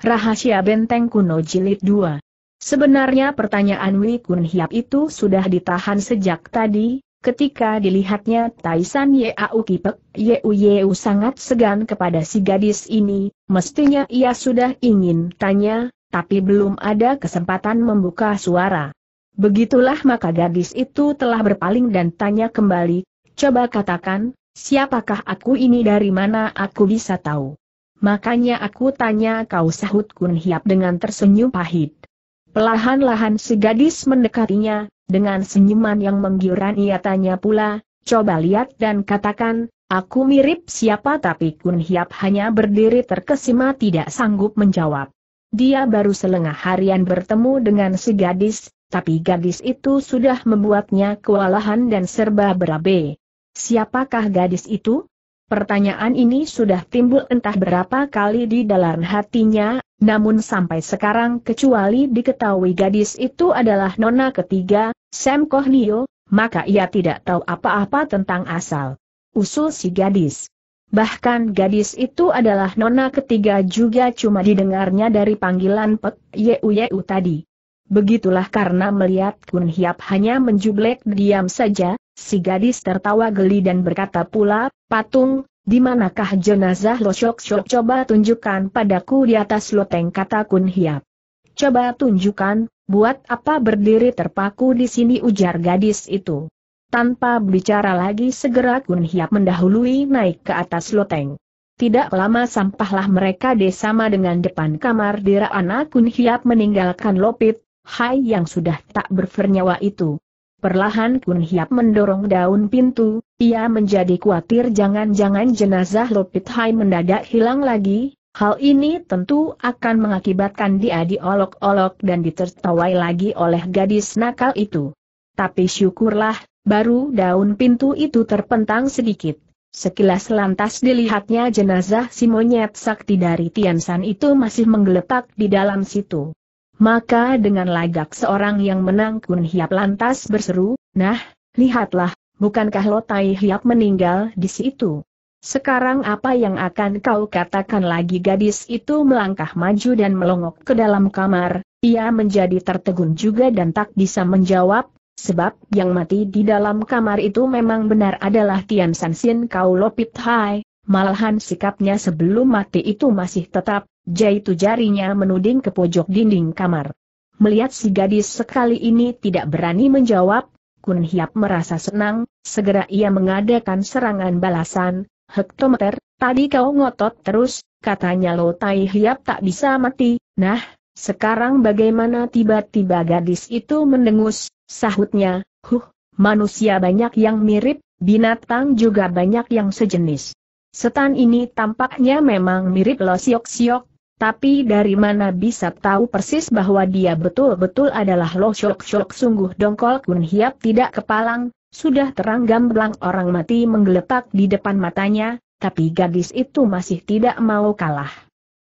Rahasia Benteng Kuno Jilid 2 Sebenarnya pertanyaan Wei Kun Hiap itu sudah ditahan sejak tadi, ketika dilihatnya Taisan Yeau Kipek, Yeu Yeu sangat segan kepada si gadis ini, mestinya ia sudah ingin tanya, tapi belum ada kesempatan membuka suara. Begitulah maka gadis itu telah berpaling dan tanya kembali, coba katakan, siapakah aku ini dari mana aku bisa tahu? Makanya aku tanya kau sahut Kun Hiap dengan tersenyum pahit. Pelahan-lahan si gadis mendekatinya, dengan senyuman yang menggiurkan ia tanya pula, coba lihat dan katakan, aku mirip siapa tapi Kun Hiap hanya berdiri terkesima tidak sanggup menjawab. Dia baru selengah harian bertemu dengan si gadis, tapi gadis itu sudah membuatnya kewalahan dan serba berabe. Siapakah gadis itu? Pertanyaan ini sudah timbul entah berapa kali di dalam hatinya, namun sampai sekarang kecuali diketahui gadis itu adalah nona ketiga, Sam Kohnio, maka ia tidak tahu apa-apa tentang asal. Usul si gadis. Bahkan gadis itu adalah nona ketiga juga cuma didengarnya dari panggilan Pek Yeu Yeu tadi. Begitulah karena melihat Kun Hiap hanya menjublek diam saja, si gadis tertawa geli dan berkata pula, patung, di manakah jenazah Lo Shok Shok coba tunjukkan padaku di atas loteng kata Kun Hiap. Coba tunjukkan, buat apa berdiri terpaku di sini ujar gadis itu. Tanpa bicara lagi segera Kun Hiap mendahului naik ke atas loteng. Tidak lama sampahlah mereka di sama dengan depan kamar dira anak Kun Hiap meninggalkan Lopit, Hai yang sudah tak bernyawa itu. Perlahan Kun Hiap mendorong daun pintu, ia menjadi khawatir jangan-jangan jenazah Lopit Hai mendadak hilang lagi, hal ini tentu akan mengakibatkan dia diolok-olok dan ditertawai lagi oleh gadis nakal itu. Tapi syukurlah, baru daun pintu itu terpentang sedikit. Sekilas lantas dilihatnya jenazah si monyet sakti dari Tiansan itu masih menggeletak di dalam situ. Maka dengan lagak seorang yang menang Kun Hiap lantas berseru, Nah, lihatlah, bukankah Lotai Hiap meninggal di situ? Sekarang apa yang akan kau katakan lagi gadis itu melangkah maju dan melongok ke dalam kamar, ia menjadi tertegun juga dan tak bisa menjawab, sebab yang mati di dalam kamar itu memang benar adalah Tian Sin kau lopit hai, malahan sikapnya sebelum mati itu masih tetap Jaitu jarinya menuding ke pojok dinding kamar. Melihat si gadis sekali ini tidak berani menjawab, Kun Hiap merasa senang, segera ia mengadakan serangan balasan, Hektometer, tadi kau ngotot terus, katanya Lo Tai Hiap tak bisa mati, nah, sekarang bagaimana tiba-tiba gadis itu mendengus, sahutnya, huh, manusia banyak yang mirip, binatang juga banyak yang sejenis. Setan ini tampaknya memang mirip Lo Siok Siok, tapi dari mana bisa tahu persis bahwa dia betul-betul adalah Lo Shok Shok sungguh dongkol Kun Hiap tidak kepalang, sudah terang gamblang orang mati menggeletak di depan matanya, tapi gadis itu masih tidak mau kalah.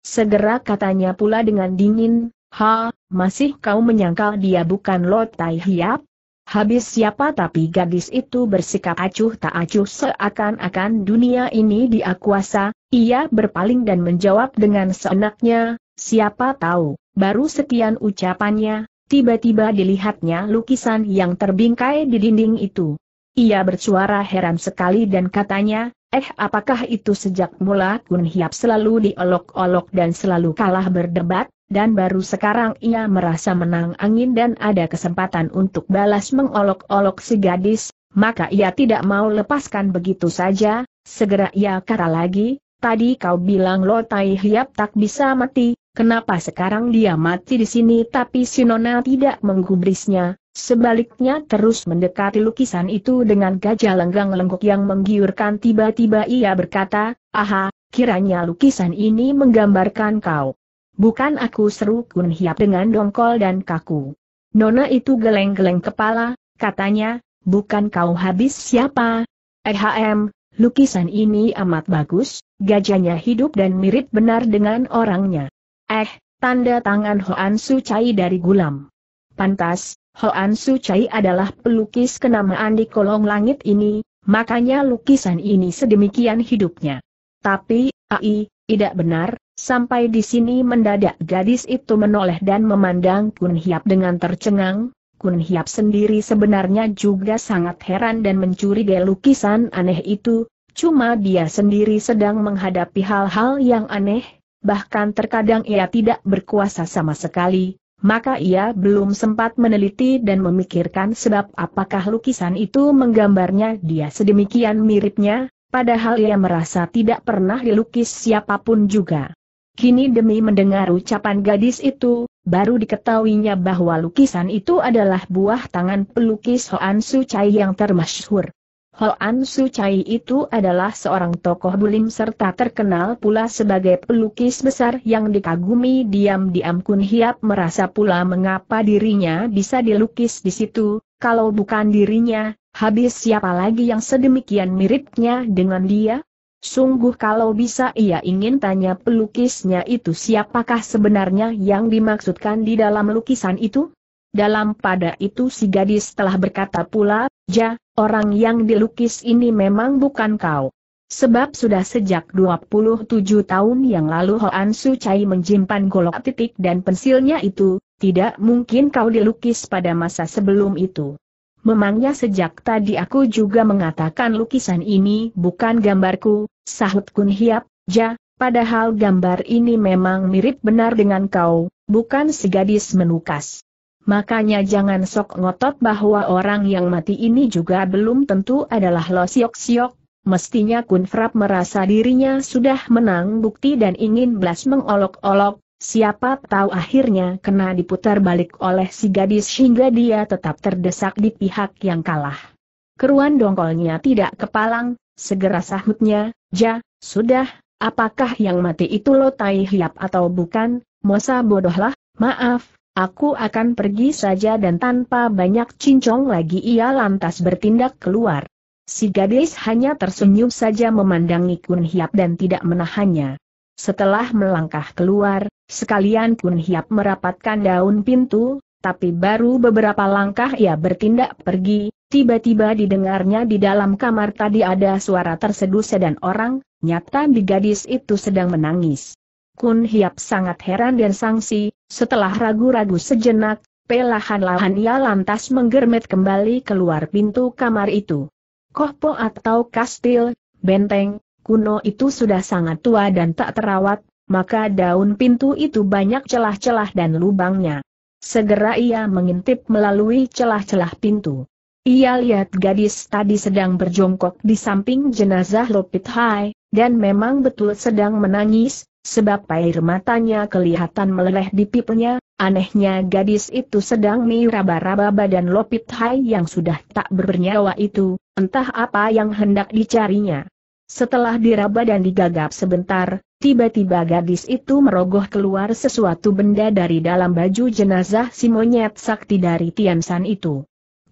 Segera katanya pula dengan dingin, Ha, masih kau menyangkal dia bukan Lo Tai Hiap? Habis siapa tapi gadis itu bersikap acuh tak acuh seakan-akan dunia ini dia kuasa, ia berpaling dan menjawab dengan seenaknya, siapa tahu, baru sekian ucapannya, tiba-tiba dilihatnya lukisan yang terbingkai di dinding itu. Ia bersuara heran sekali dan katanya, Eh apakah itu sejak mula Kun Hiap selalu diolok-olok dan selalu kalah berdebat, dan baru sekarang ia merasa menang angin dan ada kesempatan untuk balas mengolok-olok si gadis, maka ia tidak mau lepaskan begitu saja, segera ia kata lagi, tadi kau bilang Lo Tai Hiap tak bisa mati, kenapa sekarang dia mati di sini tapi si Nona tidak menggubrisnya, Sebaliknya terus mendekati lukisan itu dengan gajah lenggang lengkuk yang menggiurkan tiba-tiba ia berkata, Aha, kiranya lukisan ini menggambarkan kau. Bukan aku seru Kun Hiap dengan dongkol dan kaku. Nona itu geleng-geleng kepala, katanya, bukan kau habis siapa? Ehm, lukisan ini amat bagus, gajahnya hidup dan mirip benar dengan orangnya. Eh, tanda tangan Hoan Su Chai dari Gulam. Pantas, Hoan Su Chai adalah pelukis kenamaan di kolong langit ini, makanya lukisan ini sedemikian hidupnya. Tapi, ai, tidak benar, sampai di sini mendadak gadis itu menoleh dan memandang Kun Hiap dengan tercengang, Kun Hiap sendiri sebenarnya juga sangat heran dan mencurigai lukisan aneh itu, cuma dia sendiri sedang menghadapi hal-hal yang aneh, bahkan terkadang ia tidak berkuasa sama sekali, maka ia belum sempat meneliti dan memikirkan sebab apakah lukisan itu menggambarnya dia sedemikian miripnya, padahal ia merasa tidak pernah dilukis siapapun juga. Kini demi mendengar ucapan gadis itu, baru diketahuinya bahwa lukisan itu adalah buah tangan pelukis Hoan Su Chai yang termasyhur. Hoan Su Chai itu adalah seorang tokoh bulim serta terkenal pula sebagai pelukis besar yang dikagumi diam-diam Kun Hiap merasa pula mengapa dirinya bisa dilukis di situ, kalau bukan dirinya, habis siapa lagi yang sedemikian miripnya dengan dia? Sungguh kalau bisa ia ingin tanya pelukisnya itu siapakah sebenarnya yang dimaksudkan di dalam lukisan itu? Dalam pada itu si gadis telah berkata pula, Ja, orang yang dilukis ini memang bukan kau. Sebab sudah sejak 27 tahun yang lalu Hoan Su Chai menjimpan golok titik dan pensilnya itu, tidak mungkin kau dilukis pada masa sebelum itu. Memangnya sejak tadi aku juga mengatakan lukisan ini bukan gambarku, sahut Kun Hiap, Ja, padahal gambar ini memang mirip benar dengan kau, bukan si gadis menukas. Makanya jangan sok ngotot bahwa orang yang mati ini juga belum tentu adalah Lo Siok Siok. Mestinya Kun Frap merasa dirinya sudah menang bukti dan ingin belas mengolok-olok, siapa tahu akhirnya kena diputar balik oleh si gadis hingga dia tetap terdesak di pihak yang kalah. Keruan dongkolnya tidak kepalang, segera sahutnya, ja, sudah, apakah yang mati itu lo tai hiap atau bukan, mosa bodohlah, maaf, Aku akan pergi saja dan tanpa banyak cincong lagi ia lantas bertindak keluar. Si gadis hanya tersenyum saja memandangi Kun Hiap dan tidak menahannya. Setelah melangkah keluar, sekalian Kun Hiap merapatkan daun pintu, tapi baru beberapa langkah ia bertindak pergi, tiba-tiba didengarnya di dalam kamar tadi ada suara terseduh dan orang, nyata di gadis itu sedang menangis. Kun Hiap sangat heran dan sangsi, setelah ragu-ragu sejenak, pelahan-lahan ia lantas menggermet kembali keluar pintu kamar itu. Kohpo atau kastil, benteng, kuno itu sudah sangat tua dan tak terawat, maka daun pintu itu banyak celah-celah dan lubangnya. Segera ia mengintip melalui celah-celah pintu. Ia lihat gadis tadi sedang berjongkok di samping jenazah Lopit Hai, dan memang betul sedang menangis, sebab air matanya kelihatan meleleh di pipinya, anehnya gadis itu sedang miraba-raba badan Lopit Hai yang sudah tak bernyawa itu, entah apa yang hendak dicarinya. Setelah diraba dan digagap sebentar, tiba-tiba gadis itu merogoh keluar sesuatu benda dari dalam baju jenazah si monyet sakti dari Tian Tiansan itu.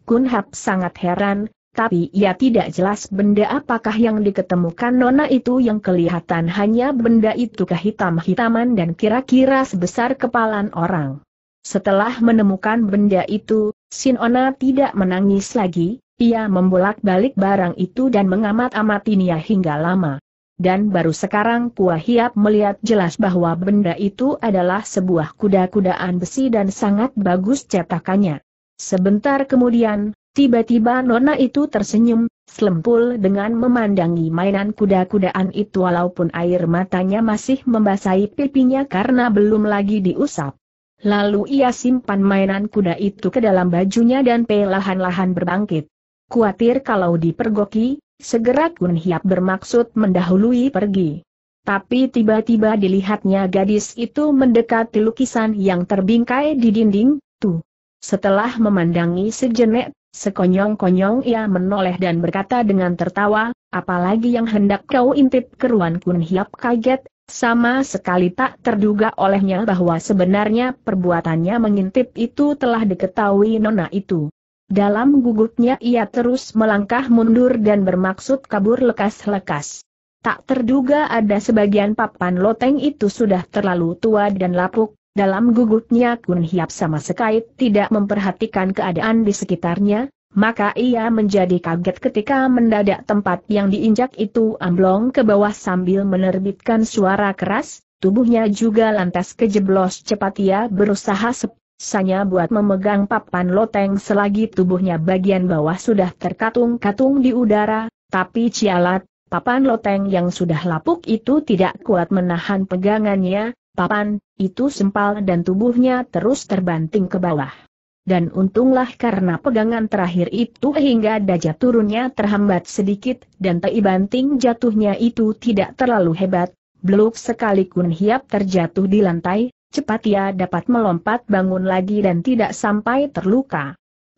Kun Hap sangat heran, tapi ia tidak jelas benda apakah yang diketemukan nona itu yang kelihatan hanya benda itu kehitam-hitaman dan kira-kira sebesar kepalan orang. Setelah menemukan benda itu, Sinona tidak menangis lagi, ia membolak-balik barang itu dan mengamat amati Nia hingga lama. Dan baru sekarang Kua Hiap melihat jelas bahwa benda itu adalah sebuah kuda-kudaan besi dan sangat bagus cetakannya. Sebentar kemudian, Tiba-tiba nona itu tersenyum, selempul dengan memandangi mainan kuda-kudaan itu walaupun air matanya masih membasahi pipinya karena belum lagi diusap. Lalu ia simpan mainan kuda itu ke dalam bajunya dan pelahan lahan berbangkit. Kuatir kalau dipergoki, segera Kun Hiap bermaksud mendahului pergi. Tapi tiba-tiba dilihatnya gadis itu mendekati lukisan yang terbingkai di dinding, tuh. Setelah memandangi sejenak, Sekonyong-konyong ia menoleh dan berkata dengan tertawa, apalagi yang hendak kau intip keruan kun hiap kaget, sama sekali tak terduga olehnya bahwa sebenarnya perbuatannya mengintip itu telah diketahui nona itu. Dalam gugupnya ia terus melangkah mundur dan bermaksud kabur lekas-lekas. Tak terduga ada sebagian papan loteng itu sudah terlalu tua dan lapuk, dalam gugupnya Kun Hiap sama sekali tidak memperhatikan keadaan di sekitarnya, maka ia menjadi kaget ketika mendadak tempat yang diinjak itu amblong ke bawah sambil menerbitkan suara keras, tubuhnya juga lantas kejeblos cepat ia berusaha sep sanya buat memegang papan loteng selagi tubuhnya bagian bawah sudah terkatung-katung di udara, tapi cialat, papan loteng yang sudah lapuk itu tidak kuat menahan pegangannya, papan, itu sempal dan tubuhnya terus terbanting ke bawah. Dan untunglah karena pegangan terakhir itu hingga daja turunnya terhambat sedikit dan tei banting jatuhnya itu tidak terlalu hebat, beluk sekali kun hiap terjatuh di lantai, cepat ia dapat melompat bangun lagi dan tidak sampai terluka.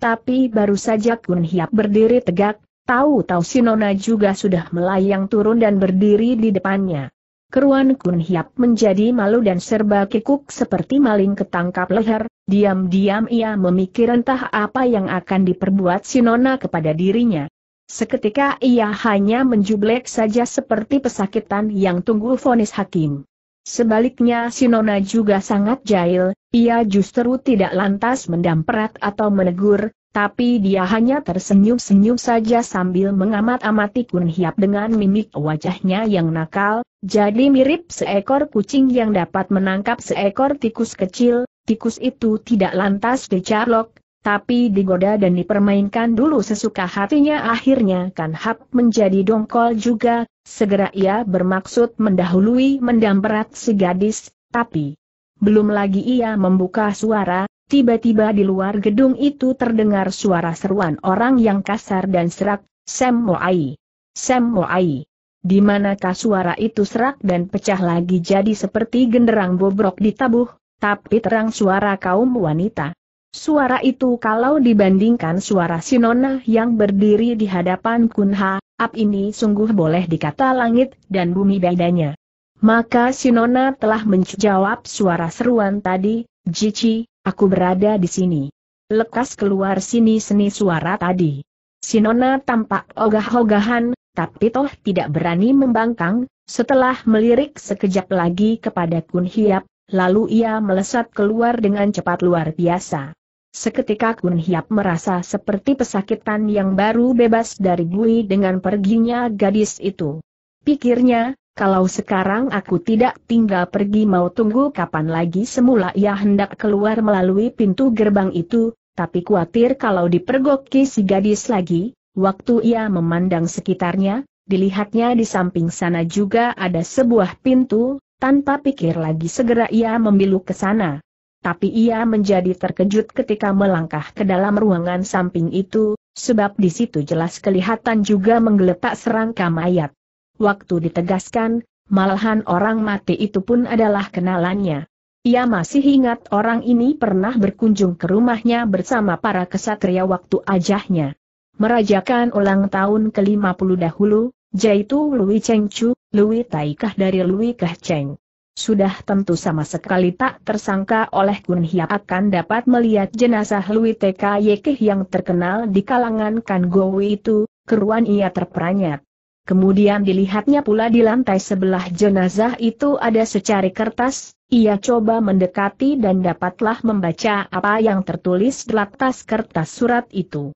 Tapi baru saja kun hiap berdiri tegak, tahu-tahu Sinona juga sudah melayang turun dan berdiri di depannya. Keruan Kun Hiap menjadi malu dan serba kikuk seperti maling ketangkap leher, diam-diam ia memikir entah apa yang akan diperbuat Sinona kepada dirinya. Seketika ia hanya menjublek saja seperti pesakitan yang tunggu vonis hakim. Sebaliknya Sinona juga sangat jahil, ia justru tidak lantas mendamperat atau menegur, tapi dia hanya tersenyum-senyum saja sambil mengamat-amati Kun Hiap dengan mimik wajahnya yang nakal, jadi mirip seekor kucing yang dapat menangkap seekor tikus kecil, tikus itu tidak lantas dicarlok, tapi digoda dan dipermainkan dulu sesuka hatinya akhirnya Kan Hap menjadi dongkol juga, segera ia bermaksud mendahului mendamperat si gadis, tapi belum lagi ia membuka suara, tiba-tiba di luar gedung itu terdengar suara seruan orang yang kasar dan serak, Sam Moai. Sam Moai di manakah suara itu serak dan pecah lagi jadi seperti genderang bobrok ditabuh, tapi terang suara kaum wanita. Suara itu kalau dibandingkan suara Sinona yang berdiri di hadapan Kunha, ap ini sungguh boleh dikata langit dan bumi bedanya. Maka Sinona telah menjawab suara seruan tadi, Jici, aku berada di sini. Lekas keluar sini seni suara tadi. Sinona tampak ogah-ogahan, tapi toh tidak berani membangkang, setelah melirik sekejap lagi kepada Kun Hiap, lalu ia melesat keluar dengan cepat luar biasa. Seketika Kun Hiap merasa seperti pesakitan yang baru bebas dari bui dengan perginya gadis itu. Pikirnya, kalau sekarang aku tidak tinggal pergi mau tunggu kapan lagi semula ia hendak keluar melalui pintu gerbang itu, tapi khawatir kalau dipergoki si gadis lagi, Waktu ia memandang sekitarnya, dilihatnya di samping sana juga ada sebuah pintu, tanpa pikir lagi segera ia membilu ke sana. Tapi ia menjadi terkejut ketika melangkah ke dalam ruangan samping itu, sebab di situ jelas kelihatan juga menggeletak serangka mayat. Waktu ditegaskan, malahan orang mati itu pun adalah kenalannya. Ia masih ingat orang ini pernah berkunjung ke rumahnya bersama para kesatria waktu ajahnya merajakan ulang tahun ke-50 dahulu, yaitu Lui Cheng Chu, Lui Taikah dari Lui Kah Cheng. Sudah tentu sama sekali tak tersangka oleh Kun Hia akan dapat melihat jenazah Lui TK Yekih yang terkenal di kalangan Kan Gowi itu, keruan ia terperanjat. Kemudian dilihatnya pula di lantai sebelah jenazah itu ada secari kertas, ia coba mendekati dan dapatlah membaca apa yang tertulis di atas kertas surat itu.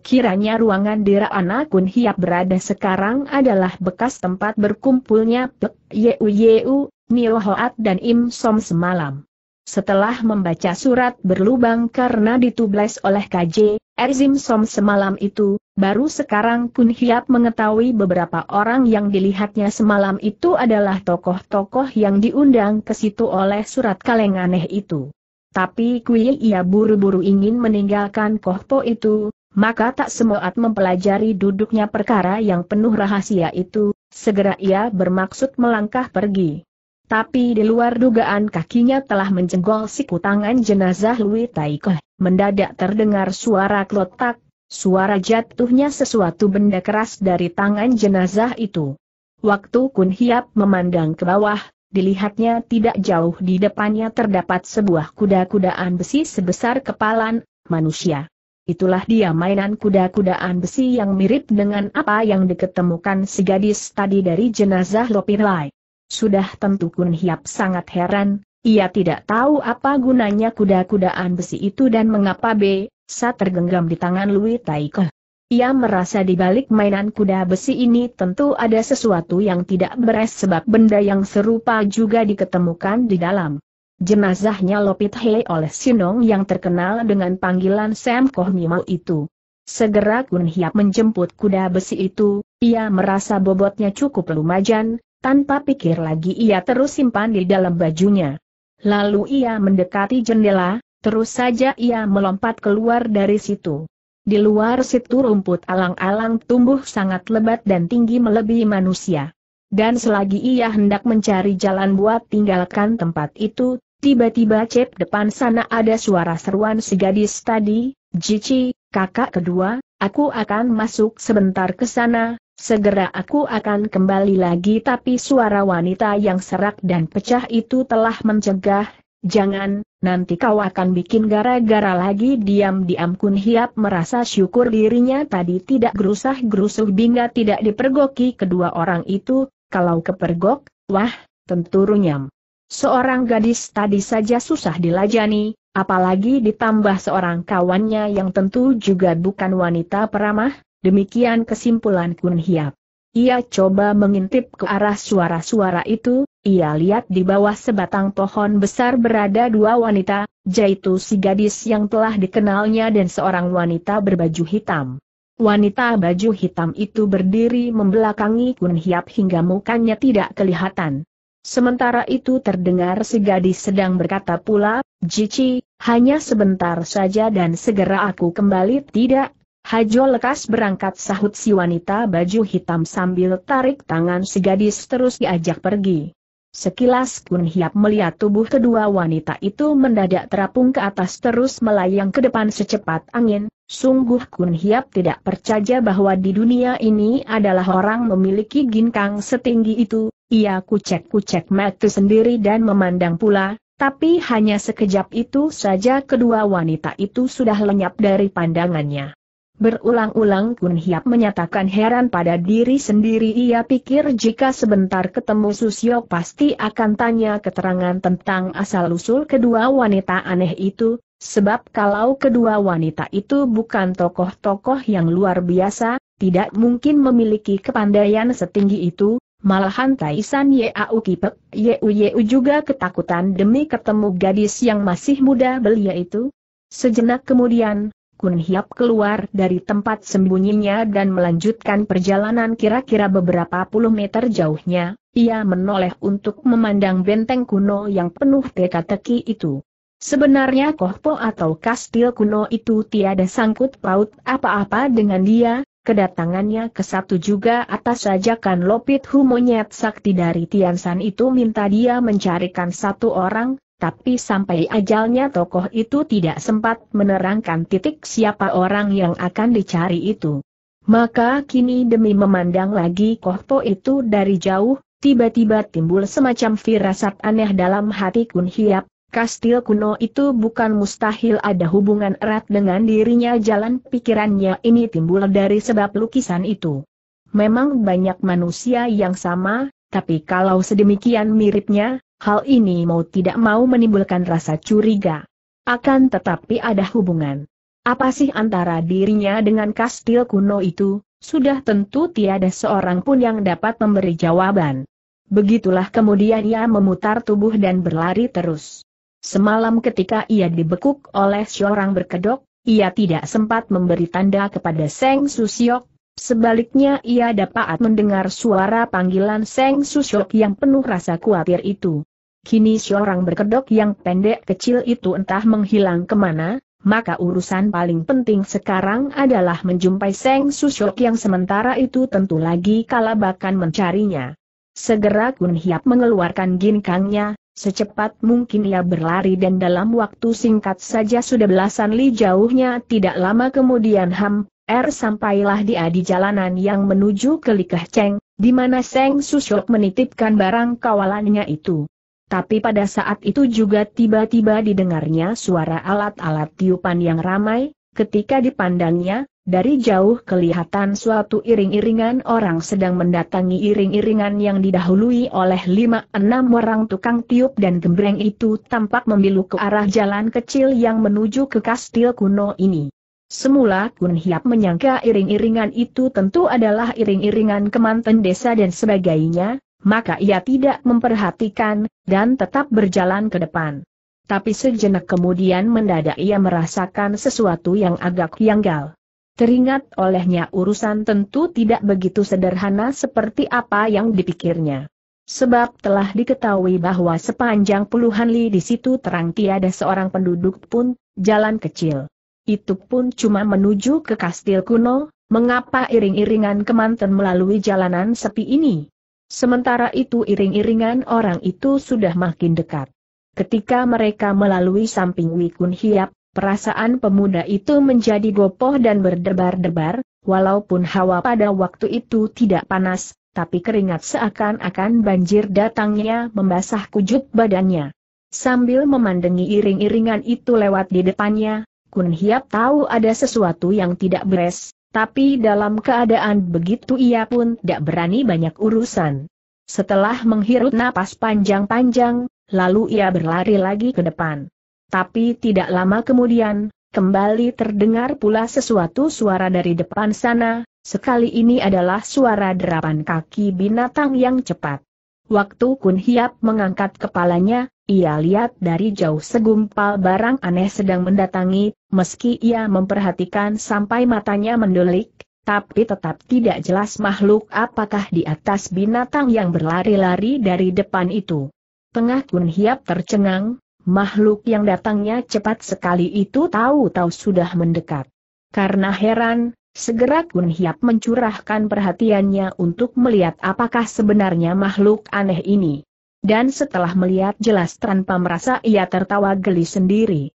Kiranya ruangan Dera Anakun Hiap berada sekarang adalah bekas tempat berkumpulnya Pek Yeu Yeu, Nio Hoat dan Im Som semalam. Setelah membaca surat berlubang karena ditubles oleh KJ, Erzim Som semalam itu, baru sekarang Kun Hiap mengetahui beberapa orang yang dilihatnya semalam itu adalah tokoh-tokoh yang diundang ke situ oleh surat kaleng aneh itu. Tapi Kui ia buru-buru ingin meninggalkan kohpo itu, maka tak semuat mempelajari duduknya perkara yang penuh rahasia itu, segera ia bermaksud melangkah pergi. Tapi di luar dugaan kakinya telah menjenggol siku tangan jenazah Louis Taikoh, mendadak terdengar suara klotak, suara jatuhnya sesuatu benda keras dari tangan jenazah itu. Waktu Kun Hiap memandang ke bawah, dilihatnya tidak jauh di depannya terdapat sebuah kuda-kudaan besi sebesar kepalan manusia itulah dia mainan kuda-kudaan besi yang mirip dengan apa yang diketemukan si gadis tadi dari jenazah Lopirai. Sudah tentu Kun Hiap sangat heran, ia tidak tahu apa gunanya kuda-kudaan besi itu dan mengapa B, Sa tergenggam di tangan Lui Taike. Ia merasa di balik mainan kuda besi ini tentu ada sesuatu yang tidak beres sebab benda yang serupa juga diketemukan di dalam. Jenazahnya Lopit Hei oleh Sinong yang terkenal dengan panggilan Sam Koh itu. Segera Kun Hiap menjemput kuda besi itu, ia merasa bobotnya cukup lumajan, tanpa pikir lagi ia terus simpan di dalam bajunya. Lalu ia mendekati jendela, terus saja ia melompat keluar dari situ. Di luar situ rumput alang-alang tumbuh sangat lebat dan tinggi melebihi manusia. Dan selagi ia hendak mencari jalan buat tinggalkan tempat itu, Tiba-tiba cep depan sana ada suara seruan si tadi, Jici, kakak kedua, aku akan masuk sebentar ke sana, segera aku akan kembali lagi tapi suara wanita yang serak dan pecah itu telah mencegah, jangan, nanti kau akan bikin gara-gara lagi diam-diam Kun Hiap merasa syukur dirinya tadi tidak gerusah-gerusuh bingga tidak dipergoki kedua orang itu, kalau kepergok, wah, tentu runyam. Seorang gadis tadi saja susah dilajani, apalagi ditambah seorang kawannya yang tentu juga bukan wanita peramah, demikian kesimpulan Kun Hiap. Ia coba mengintip ke arah suara-suara itu, ia lihat di bawah sebatang pohon besar berada dua wanita, yaitu si gadis yang telah dikenalnya dan seorang wanita berbaju hitam. Wanita baju hitam itu berdiri membelakangi Kun Hiap hingga mukanya tidak kelihatan. Sementara itu terdengar si gadis sedang berkata pula, Jici, hanya sebentar saja dan segera aku kembali tidak. Hajo lekas berangkat sahut si wanita baju hitam sambil tarik tangan si gadis terus diajak pergi. Sekilas Kun Hiap melihat tubuh kedua wanita itu mendadak terapung ke atas terus melayang ke depan secepat angin, sungguh Kun Hiap tidak percaya bahwa di dunia ini adalah orang memiliki ginkang setinggi itu, ia kucek-kucek mata sendiri dan memandang pula, tapi hanya sekejap itu saja kedua wanita itu sudah lenyap dari pandangannya. Berulang-ulang Kun Hiap menyatakan heran pada diri sendiri ia pikir jika sebentar ketemu Susio pasti akan tanya keterangan tentang asal-usul kedua wanita aneh itu, sebab kalau kedua wanita itu bukan tokoh-tokoh yang luar biasa, tidak mungkin memiliki kepandaian setinggi itu, Malahan Taisan Yeau Kipek, Yeu Yeu juga ketakutan demi ketemu gadis yang masih muda belia itu. Sejenak kemudian, Kun Hiap keluar dari tempat sembunyinya dan melanjutkan perjalanan kira-kira beberapa puluh meter jauhnya, ia menoleh untuk memandang benteng kuno yang penuh teka-teki itu. Sebenarnya Kohpo atau kastil kuno itu tiada sangkut paut apa-apa dengan dia, Kedatangannya ke satu juga atas ajakan Lopit Hu monyet sakti dari Tiansan itu minta dia mencarikan satu orang, tapi sampai ajalnya tokoh itu tidak sempat menerangkan titik siapa orang yang akan dicari itu. Maka kini demi memandang lagi Kohpo itu dari jauh, tiba-tiba timbul semacam firasat aneh dalam hati Kun Hiap, kastil kuno itu bukan mustahil ada hubungan erat dengan dirinya jalan pikirannya ini timbul dari sebab lukisan itu. Memang banyak manusia yang sama, tapi kalau sedemikian miripnya, hal ini mau tidak mau menimbulkan rasa curiga. Akan tetapi ada hubungan. Apa sih antara dirinya dengan kastil kuno itu, sudah tentu tiada seorang pun yang dapat memberi jawaban. Begitulah kemudian ia memutar tubuh dan berlari terus. Semalam ketika ia dibekuk oleh seorang berkedok, ia tidak sempat memberi tanda kepada Seng Susiok, sebaliknya ia dapat mendengar suara panggilan Seng Susiok yang penuh rasa khawatir itu. Kini seorang berkedok yang pendek kecil itu entah menghilang kemana, maka urusan paling penting sekarang adalah menjumpai Seng Susiok yang sementara itu tentu lagi kalabakan mencarinya. Segera Kun Hiap mengeluarkan ginkangnya, Secepat mungkin ia berlari dan dalam waktu singkat saja sudah belasan li jauhnya tidak lama kemudian Ham Er sampailah dia di jalanan yang menuju ke Likah Cheng, di mana Seng Susyok menitipkan barang kawalannya itu. Tapi pada saat itu juga tiba-tiba didengarnya suara alat-alat tiupan yang ramai, ketika dipandangnya, dari jauh kelihatan suatu iring-iringan orang sedang mendatangi iring-iringan yang didahului oleh lima enam orang tukang tiup dan gembreng itu tampak memilu ke arah jalan kecil yang menuju ke kastil kuno ini. Semula Kun Hiap menyangka iring-iringan itu tentu adalah iring-iringan kemanten desa dan sebagainya, maka ia tidak memperhatikan, dan tetap berjalan ke depan. Tapi sejenak kemudian mendadak ia merasakan sesuatu yang agak yanggal. Teringat olehnya urusan tentu tidak begitu sederhana seperti apa yang dipikirnya. Sebab telah diketahui bahwa sepanjang puluhan li di situ terang tiada seorang penduduk pun, jalan kecil. Itu pun cuma menuju ke kastil kuno, mengapa iring-iringan kemanten melalui jalanan sepi ini? Sementara itu iring-iringan orang itu sudah makin dekat. Ketika mereka melalui samping Wikun Hiap, Perasaan pemuda itu menjadi gopoh dan berdebar-debar, walaupun hawa pada waktu itu tidak panas, tapi keringat seakan-akan banjir datangnya membasah kujub badannya. Sambil memandangi iring-iringan itu lewat di depannya, Kun Hiap tahu ada sesuatu yang tidak beres, tapi dalam keadaan begitu ia pun tidak berani banyak urusan. Setelah menghirup napas panjang-panjang, lalu ia berlari lagi ke depan. Tapi tidak lama kemudian, kembali terdengar pula sesuatu suara dari depan sana, sekali ini adalah suara derapan kaki binatang yang cepat. Waktu Kun Hiap mengangkat kepalanya, ia lihat dari jauh segumpal barang aneh sedang mendatangi, meski ia memperhatikan sampai matanya mendulik, tapi tetap tidak jelas makhluk apakah di atas binatang yang berlari-lari dari depan itu. Tengah Kun Hiap tercengang, Makhluk yang datangnya cepat sekali itu tahu-tahu sudah mendekat. Karena heran, segera Kun Hiap mencurahkan perhatiannya untuk melihat apakah sebenarnya makhluk aneh ini. Dan setelah melihat jelas tanpa merasa ia tertawa geli sendiri.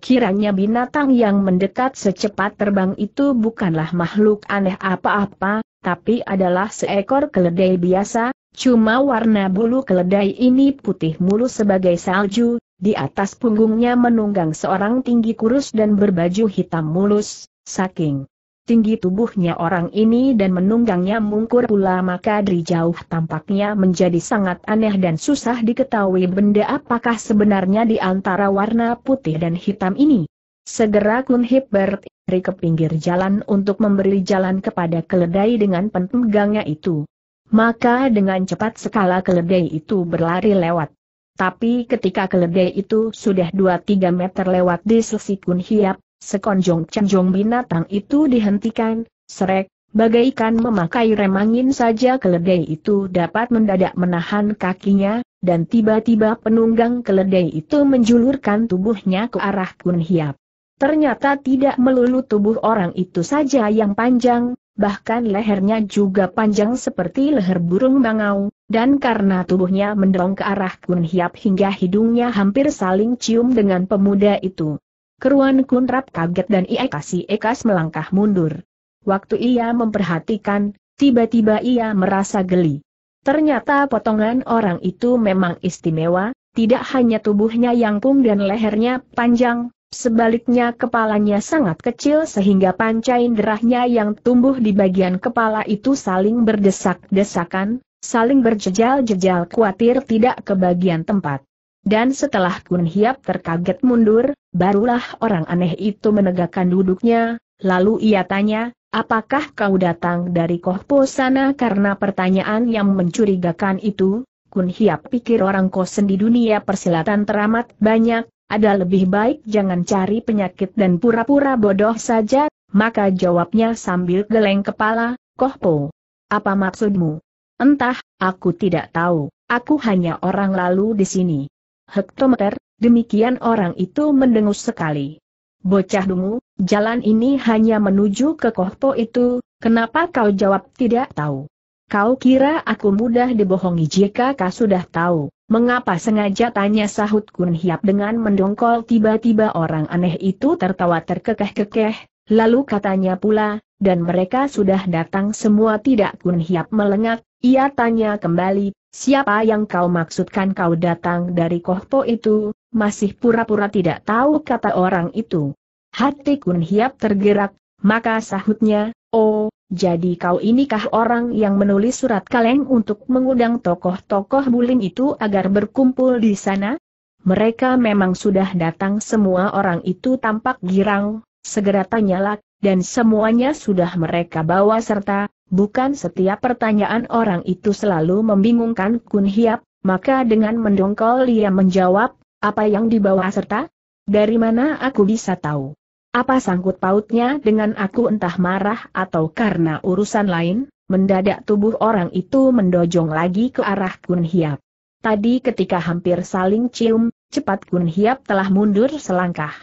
Kiranya binatang yang mendekat secepat terbang itu bukanlah makhluk aneh apa-apa, tapi adalah seekor keledai biasa, cuma warna bulu keledai ini putih mulus sebagai salju, di atas punggungnya menunggang seorang tinggi kurus dan berbaju hitam mulus, saking tinggi tubuhnya orang ini dan menunggangnya mungkur pula maka dari jauh tampaknya menjadi sangat aneh dan susah diketahui benda apakah sebenarnya di antara warna putih dan hitam ini. Segera Kun Hip lari ke pinggir jalan untuk memberi jalan kepada keledai dengan penunggangnya itu. Maka dengan cepat skala keledai itu berlari lewat tapi ketika keledai itu sudah 2-3 meter lewat di sisi Kun Hiap, sekonjong cenjong binatang itu dihentikan, serek, bagaikan memakai remangin saja keledai itu dapat mendadak menahan kakinya, dan tiba-tiba penunggang keledai itu menjulurkan tubuhnya ke arah Kun Hiap. Ternyata tidak melulu tubuh orang itu saja yang panjang, bahkan lehernya juga panjang seperti leher burung bangau, dan karena tubuhnya mendorong ke arah Kun Hiap hingga hidungnya hampir saling cium dengan pemuda itu. Keruan Kun Rap kaget dan ia kasih ekas melangkah mundur. Waktu ia memperhatikan, tiba-tiba ia merasa geli. Ternyata potongan orang itu memang istimewa, tidak hanya tubuhnya yang pung dan lehernya panjang, Sebaliknya kepalanya sangat kecil sehingga panca derahnya yang tumbuh di bagian kepala itu saling berdesak-desakan, Saling berjejal-jejal khawatir tidak kebagian tempat. Dan setelah Kun Hiap terkaget mundur, barulah orang aneh itu menegakkan duduknya, lalu ia tanya, apakah kau datang dari Kohpo sana karena pertanyaan yang mencurigakan itu? Kun Hiap pikir orang kosen di dunia persilatan teramat banyak, ada lebih baik jangan cari penyakit dan pura-pura bodoh saja, maka jawabnya sambil geleng kepala, Kohpo. Apa maksudmu? Entah, aku tidak tahu, aku hanya orang lalu di sini. Hektometer, demikian orang itu mendengus sekali. Bocah dungu, jalan ini hanya menuju ke kohpo itu, kenapa kau jawab tidak tahu? Kau kira aku mudah dibohongi jika kau sudah tahu, mengapa sengaja tanya sahut Kun Hiap dengan mendongkol tiba-tiba orang aneh itu tertawa terkekeh-kekeh, Lalu katanya pula, dan mereka sudah datang semua tidak kun hiap melengak, ia tanya kembali, siapa yang kau maksudkan kau datang dari kohpo itu, masih pura-pura tidak tahu kata orang itu. Hati kun hiap tergerak, maka sahutnya, oh, jadi kau inikah orang yang menulis surat kaleng untuk mengundang tokoh-tokoh bulim itu agar berkumpul di sana? Mereka memang sudah datang semua orang itu tampak girang, Segera tanyalah, dan semuanya sudah mereka bawa serta, bukan setiap pertanyaan orang itu selalu membingungkan Kun Hiap, maka dengan mendongkol ia menjawab, apa yang dibawa serta? Dari mana aku bisa tahu? Apa sangkut pautnya dengan aku entah marah atau karena urusan lain? Mendadak tubuh orang itu mendojong lagi ke arah Kun Hiap. Tadi ketika hampir saling cium, cepat Kun Hiap telah mundur selangkah.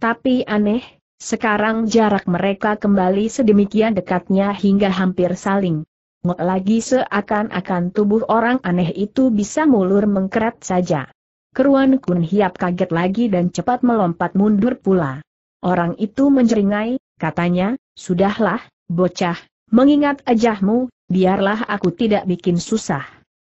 Tapi aneh, sekarang jarak mereka kembali sedemikian dekatnya hingga hampir saling. Ngok lagi seakan-akan tubuh orang aneh itu bisa mulur mengkeret saja. Keruan Kun Hiap kaget lagi dan cepat melompat mundur pula. Orang itu menjeringai, katanya, Sudahlah, bocah, mengingat ajahmu, biarlah aku tidak bikin susah.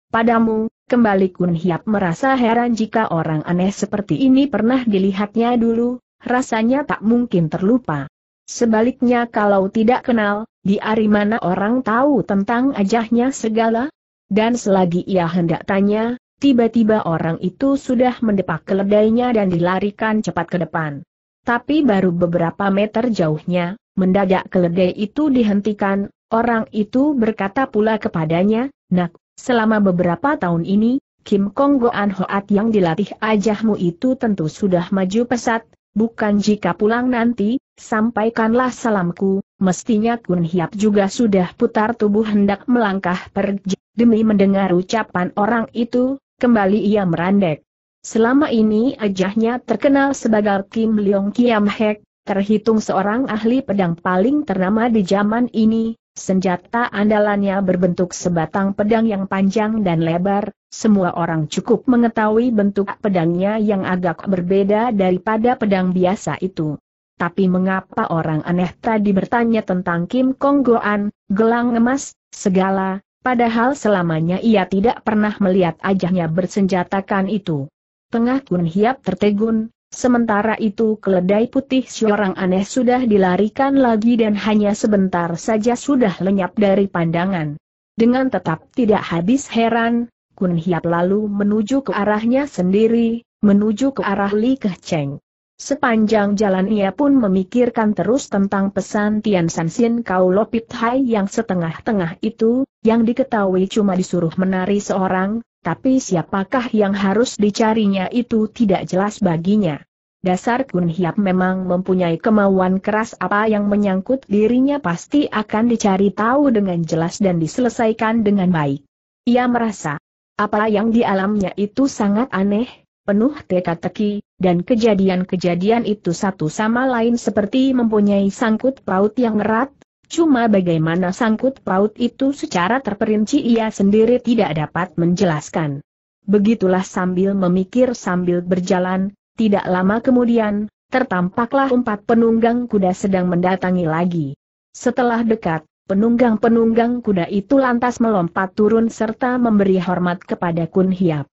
Padamu, kembali Kun Hiap merasa heran jika orang aneh seperti ini pernah dilihatnya dulu, rasanya tak mungkin terlupa. Sebaliknya kalau tidak kenal, di hari mana orang tahu tentang ajahnya segala? Dan selagi ia hendak tanya, tiba-tiba orang itu sudah mendepak keledainya dan dilarikan cepat ke depan. Tapi baru beberapa meter jauhnya, mendadak keledai itu dihentikan, orang itu berkata pula kepadanya, Nak, selama beberapa tahun ini, Kim Kong Goan Hoat yang dilatih ajahmu itu tentu sudah maju pesat, bukan jika pulang nanti, sampaikanlah salamku, mestinya Kun Hiap juga sudah putar tubuh hendak melangkah pergi, demi mendengar ucapan orang itu, kembali ia merandek. Selama ini ajahnya terkenal sebagai Kim Leong Kiam Hek, terhitung seorang ahli pedang paling ternama di zaman ini, Senjata andalannya berbentuk sebatang pedang yang panjang dan lebar, semua orang cukup mengetahui bentuk pedangnya yang agak berbeda daripada pedang biasa itu. Tapi mengapa orang aneh tadi bertanya tentang Kim Konggoan, gelang emas, segala, padahal selamanya ia tidak pernah melihat ajahnya bersenjatakan itu. Tengah Kun Hiap tertegun, Sementara itu keledai putih seorang aneh sudah dilarikan lagi dan hanya sebentar saja sudah lenyap dari pandangan. Dengan tetap tidak habis heran, Kun Hiap lalu menuju ke arahnya sendiri, menuju ke arah Li Kecheng. Sepanjang jalan ia pun memikirkan terus tentang pesan Tian Sanxin Kau Lopit Hai yang setengah-tengah itu, yang diketahui cuma disuruh menari seorang, tapi siapakah yang harus dicarinya itu tidak jelas baginya. Dasar Kun Hiap memang mempunyai kemauan keras apa yang menyangkut dirinya pasti akan dicari tahu dengan jelas dan diselesaikan dengan baik. Ia merasa, apa yang di alamnya itu sangat aneh, penuh teka-teki, dan kejadian-kejadian itu satu sama lain seperti mempunyai sangkut paut yang erat, Cuma bagaimana sangkut paut itu secara terperinci ia sendiri tidak dapat menjelaskan. Begitulah sambil memikir sambil berjalan, tidak lama kemudian, tertampaklah empat penunggang kuda sedang mendatangi lagi. Setelah dekat, penunggang-penunggang kuda itu lantas melompat turun serta memberi hormat kepada Kun Hiap.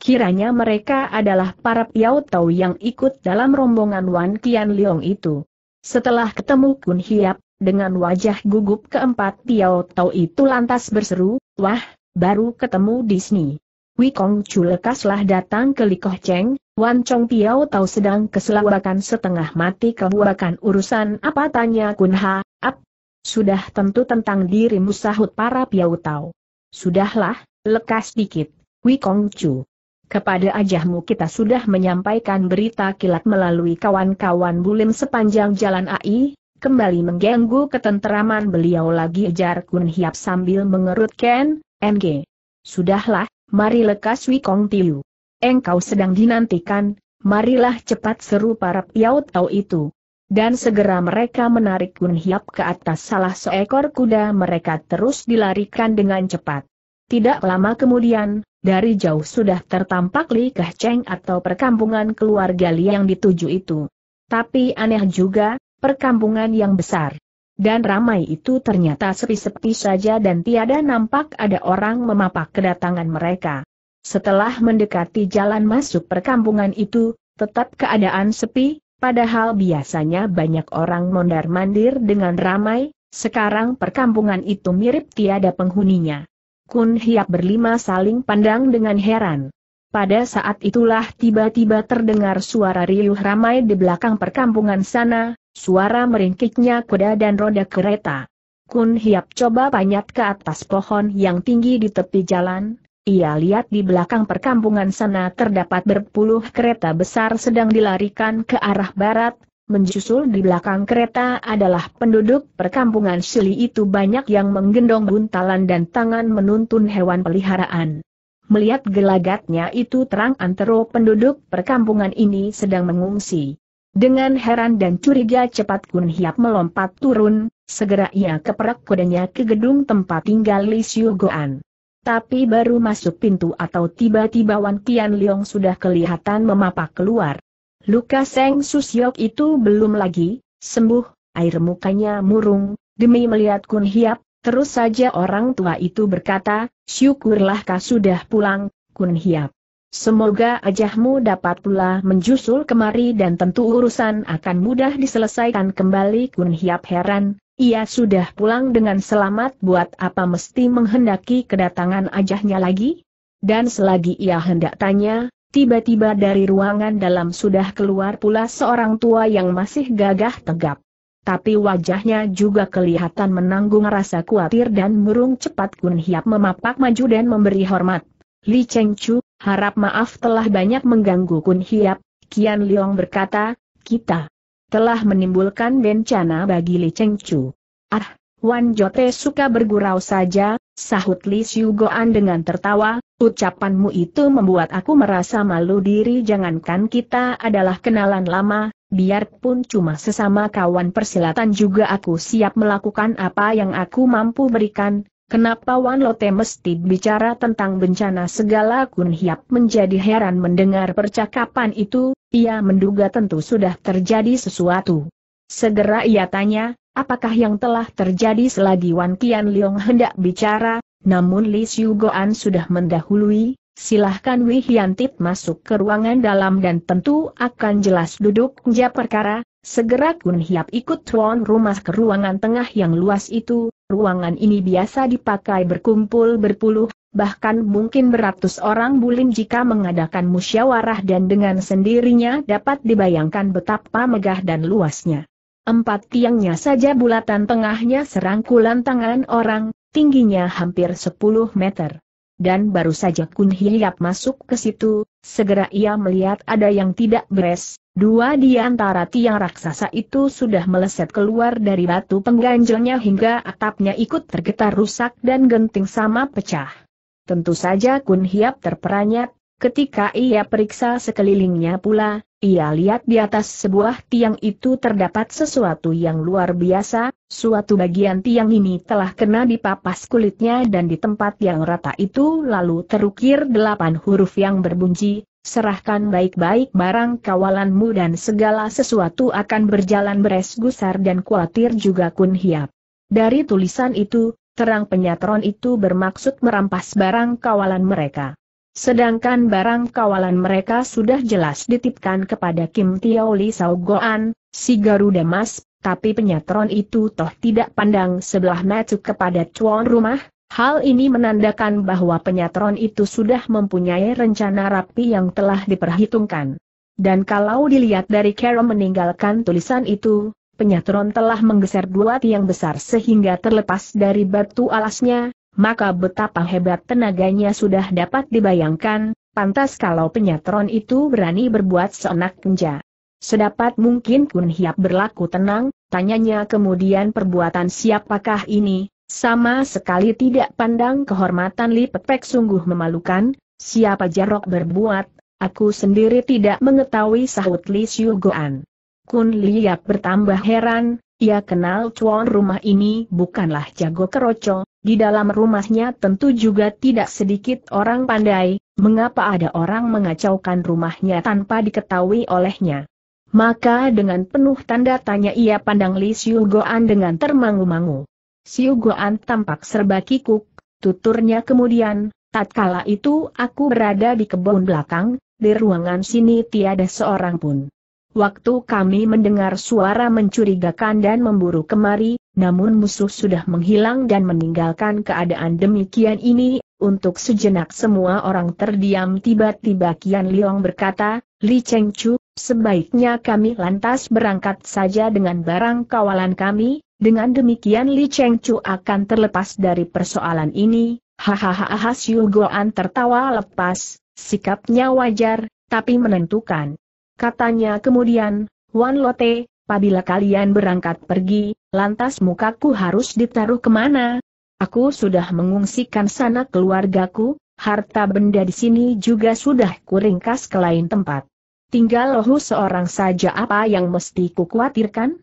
Kiranya mereka adalah para Tau yang ikut dalam rombongan Wan Kian Leong itu. Setelah ketemu Kun Hiap, dengan wajah gugup keempat Tiao Tau itu lantas berseru, Wah, baru ketemu Disney. sini. Wikong Chu lekaslah datang ke Likoh Cheng, Wan Chong Tiao Tau sedang keselawakan setengah mati kehuakan urusan apa tanya Kun Ha. ap? Sudah tentu tentang dirimu sahut para Piao Tau. Sudahlah, lekas dikit, Wikong Chu. Kepada ajahmu kita sudah menyampaikan berita kilat melalui kawan-kawan bulim sepanjang jalan AI, kembali mengganggu ketenteraman beliau lagi ejar Kun Hiap sambil mengerutkan, NG. Sudahlah, mari lekas Wikong Tiu. Engkau sedang dinantikan, marilah cepat seru para piau tau itu. Dan segera mereka menarik Kun Hiap ke atas salah seekor kuda mereka terus dilarikan dengan cepat. Tidak lama kemudian, dari jauh sudah tertampak Li Keh Cheng atau perkampungan keluarga Li yang dituju itu. Tapi aneh juga, perkampungan yang besar. Dan ramai itu ternyata sepi-sepi saja dan tiada nampak ada orang memapak kedatangan mereka. Setelah mendekati jalan masuk perkampungan itu, tetap keadaan sepi, padahal biasanya banyak orang mondar-mandir dengan ramai, sekarang perkampungan itu mirip tiada penghuninya. Kun Hiap berlima saling pandang dengan heran. Pada saat itulah tiba-tiba terdengar suara riuh ramai di belakang perkampungan sana, suara meringkiknya kuda dan roda kereta. Kun Hiap coba panjat ke atas pohon yang tinggi di tepi jalan. Ia lihat di belakang perkampungan sana terdapat berpuluh kereta besar sedang dilarikan ke arah barat, menjusul di belakang kereta adalah penduduk perkampungan Sili itu banyak yang menggendong buntalan dan tangan menuntun hewan peliharaan. Melihat gelagatnya itu terang antero penduduk perkampungan ini sedang mengungsi. Dengan heran dan curiga cepat Kun Hiap melompat turun, segera ia keperak kudanya ke gedung tempat tinggal Li Xiu Goan. Tapi baru masuk pintu atau tiba-tiba Wan Tian Leong sudah kelihatan memapak keluar. Luka Seng Susyok itu belum lagi, sembuh, air mukanya murung, demi melihat Kun Hiap, terus saja orang tua itu berkata, syukurlah kau sudah pulang, Kun Hiap. Semoga ajahmu dapat pula menjusul kemari dan tentu urusan akan mudah diselesaikan kembali Kun Hiap heran, ia sudah pulang dengan selamat buat apa mesti menghendaki kedatangan ajahnya lagi? Dan selagi ia hendak tanya, tiba-tiba dari ruangan dalam sudah keluar pula seorang tua yang masih gagah tegap. Tapi wajahnya juga kelihatan menanggung rasa khawatir dan murung cepat Kun Hiap memapak maju dan memberi hormat. Li Cheng Chu, Harap maaf telah banyak mengganggu Kun Hiap, Kian Liong berkata, kita telah menimbulkan bencana bagi Li Cheng Chu. Ah, Wan Jote suka bergurau saja, sahut Li Xiu Goan dengan tertawa, ucapanmu itu membuat aku merasa malu diri jangankan kita adalah kenalan lama, biarpun cuma sesama kawan persilatan juga aku siap melakukan apa yang aku mampu berikan, Kenapa Wan Lote mesti bicara tentang bencana segala Kun Hiap menjadi heran mendengar percakapan itu, ia menduga tentu sudah terjadi sesuatu. Segera ia tanya, apakah yang telah terjadi selagi Wan Kian Leong hendak bicara, namun Li Siu Goan sudah mendahului, silahkan Wei Hiantit masuk ke ruangan dalam dan tentu akan jelas duduk duduknya perkara, segera Kun Hiap ikut tuan rumah ke ruangan tengah yang luas itu, ruangan ini biasa dipakai berkumpul berpuluh, bahkan mungkin beratus orang bulim jika mengadakan musyawarah dan dengan sendirinya dapat dibayangkan betapa megah dan luasnya. Empat tiangnya saja bulatan tengahnya serangkulan tangan orang, tingginya hampir 10 meter. Dan baru saja Kun Hiap masuk ke situ, segera ia melihat ada yang tidak beres, Dua di antara tiang raksasa itu sudah meleset keluar dari batu pengganjelnya hingga atapnya ikut tergetar rusak dan genting sama pecah. Tentu saja Kun Hiap terperanyat, ketika ia periksa sekelilingnya pula, ia lihat di atas sebuah tiang itu terdapat sesuatu yang luar biasa, suatu bagian tiang ini telah kena dipapas kulitnya dan di tempat yang rata itu lalu terukir delapan huruf yang berbunyi, Serahkan baik-baik barang kawalanmu dan segala sesuatu akan berjalan beres gusar dan khawatir juga kun hiap. Dari tulisan itu, terang penyatron itu bermaksud merampas barang kawalan mereka. Sedangkan barang kawalan mereka sudah jelas ditipkan kepada Kim Tiao Li Sao Goan, si Garuda Mas, tapi penyatron itu toh tidak pandang sebelah mata kepada tuan rumah, Hal ini menandakan bahwa penyatron itu sudah mempunyai rencana rapi yang telah diperhitungkan. Dan kalau dilihat dari Carol meninggalkan tulisan itu, penyatron telah menggeser dua tiang besar sehingga terlepas dari batu alasnya, maka betapa hebat tenaganya sudah dapat dibayangkan, pantas kalau penyatron itu berani berbuat seenak kenja. Sedapat mungkin Kun Hiap berlaku tenang, tanyanya kemudian perbuatan siapakah ini, sama sekali tidak pandang kehormatan Li Pepek sungguh memalukan, siapa Jarok berbuat, aku sendiri tidak mengetahui sahut Li Xiu Goan. Kun Liap bertambah heran, ia kenal cuan rumah ini bukanlah jago keroco, di dalam rumahnya tentu juga tidak sedikit orang pandai, mengapa ada orang mengacaukan rumahnya tanpa diketahui olehnya. Maka dengan penuh tanda tanya ia pandang Li Xiu Goan dengan termangu-mangu. Siu Guan tampak serba kikuk, tuturnya kemudian, tatkala itu aku berada di kebun belakang, di ruangan sini tiada seorang pun. Waktu kami mendengar suara mencurigakan dan memburu kemari, namun musuh sudah menghilang dan meninggalkan keadaan demikian ini, untuk sejenak semua orang terdiam tiba-tiba Kian Liong berkata, Li Cheng Chu, sebaiknya kami lantas berangkat saja dengan barang kawalan kami, dengan demikian Li Cheng Chu akan terlepas dari persoalan ini, hahaha Xiu Goan tertawa lepas, sikapnya wajar, tapi menentukan. Katanya kemudian, Wan Lote, pabila kalian berangkat pergi, lantas mukaku harus ditaruh kemana? Aku sudah mengungsikan sana keluargaku, harta benda di sini juga sudah kuringkas ke lain tempat. Tinggal lohu seorang saja apa yang mesti kukhawatirkan?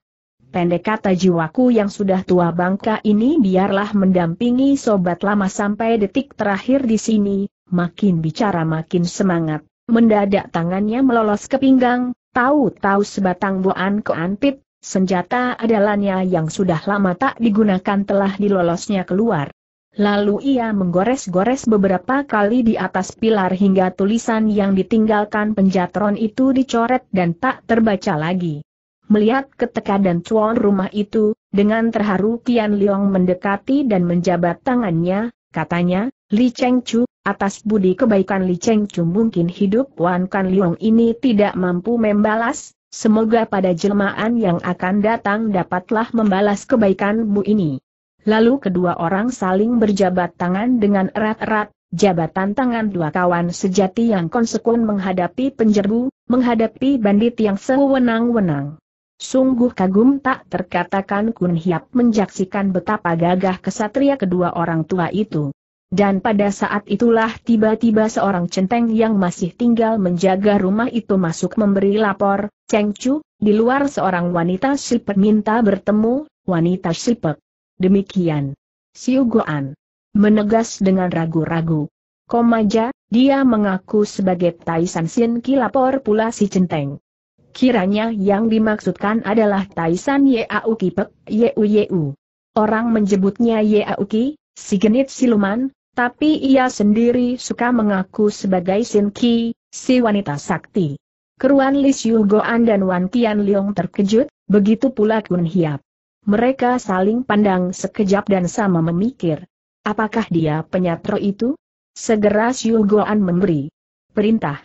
Pendek kata jiwaku yang sudah tua bangka ini biarlah mendampingi sobat lama sampai detik terakhir di sini, makin bicara makin semangat. Mendadak tangannya melolos ke pinggang, tahu-tahu sebatang buan keanpit, senjata adalannya yang sudah lama tak digunakan telah dilolosnya keluar. Lalu ia menggores-gores beberapa kali di atas pilar hingga tulisan yang ditinggalkan penjatron itu dicoret dan tak terbaca lagi. Melihat ketekadan cuan rumah itu, dengan terharu Kian Liong mendekati dan menjabat tangannya, katanya, Li Cheng Chu, atas budi kebaikan Li Cheng Chu mungkin hidup Wan Kan Liong ini tidak mampu membalas, semoga pada jelmaan yang akan datang dapatlah membalas kebaikan bu ini. Lalu kedua orang saling berjabat tangan dengan erat-erat, jabatan tangan dua kawan sejati yang konsekuen menghadapi penjerbu, menghadapi bandit yang sewenang-wenang. Sungguh kagum tak terkatakan Kun Hiap menjaksikan betapa gagah kesatria kedua orang tua itu. Dan pada saat itulah tiba-tiba seorang centeng yang masih tinggal menjaga rumah itu masuk memberi lapor, Cheng Chu, di luar seorang wanita sipek minta bertemu, wanita sipek. Demikian. Siu Goan. Menegas dengan ragu-ragu. Komaja, dia mengaku sebagai Taisan Sin Ki lapor pula si centeng. Kiranya yang dimaksudkan adalah Taisan Yeau Kipek, Yeu Yeu. Orang menjemputnya Yeauki, si genit siluman, tapi ia sendiri suka mengaku sebagai Sin Ki, si wanita sakti. Keruan Li Xiu Goan dan Wan Tian Leong terkejut, begitu pula Kun Hiap. Mereka saling pandang sekejap dan sama memikir. Apakah dia penyatro itu? Segera Xiu Goan memberi perintah.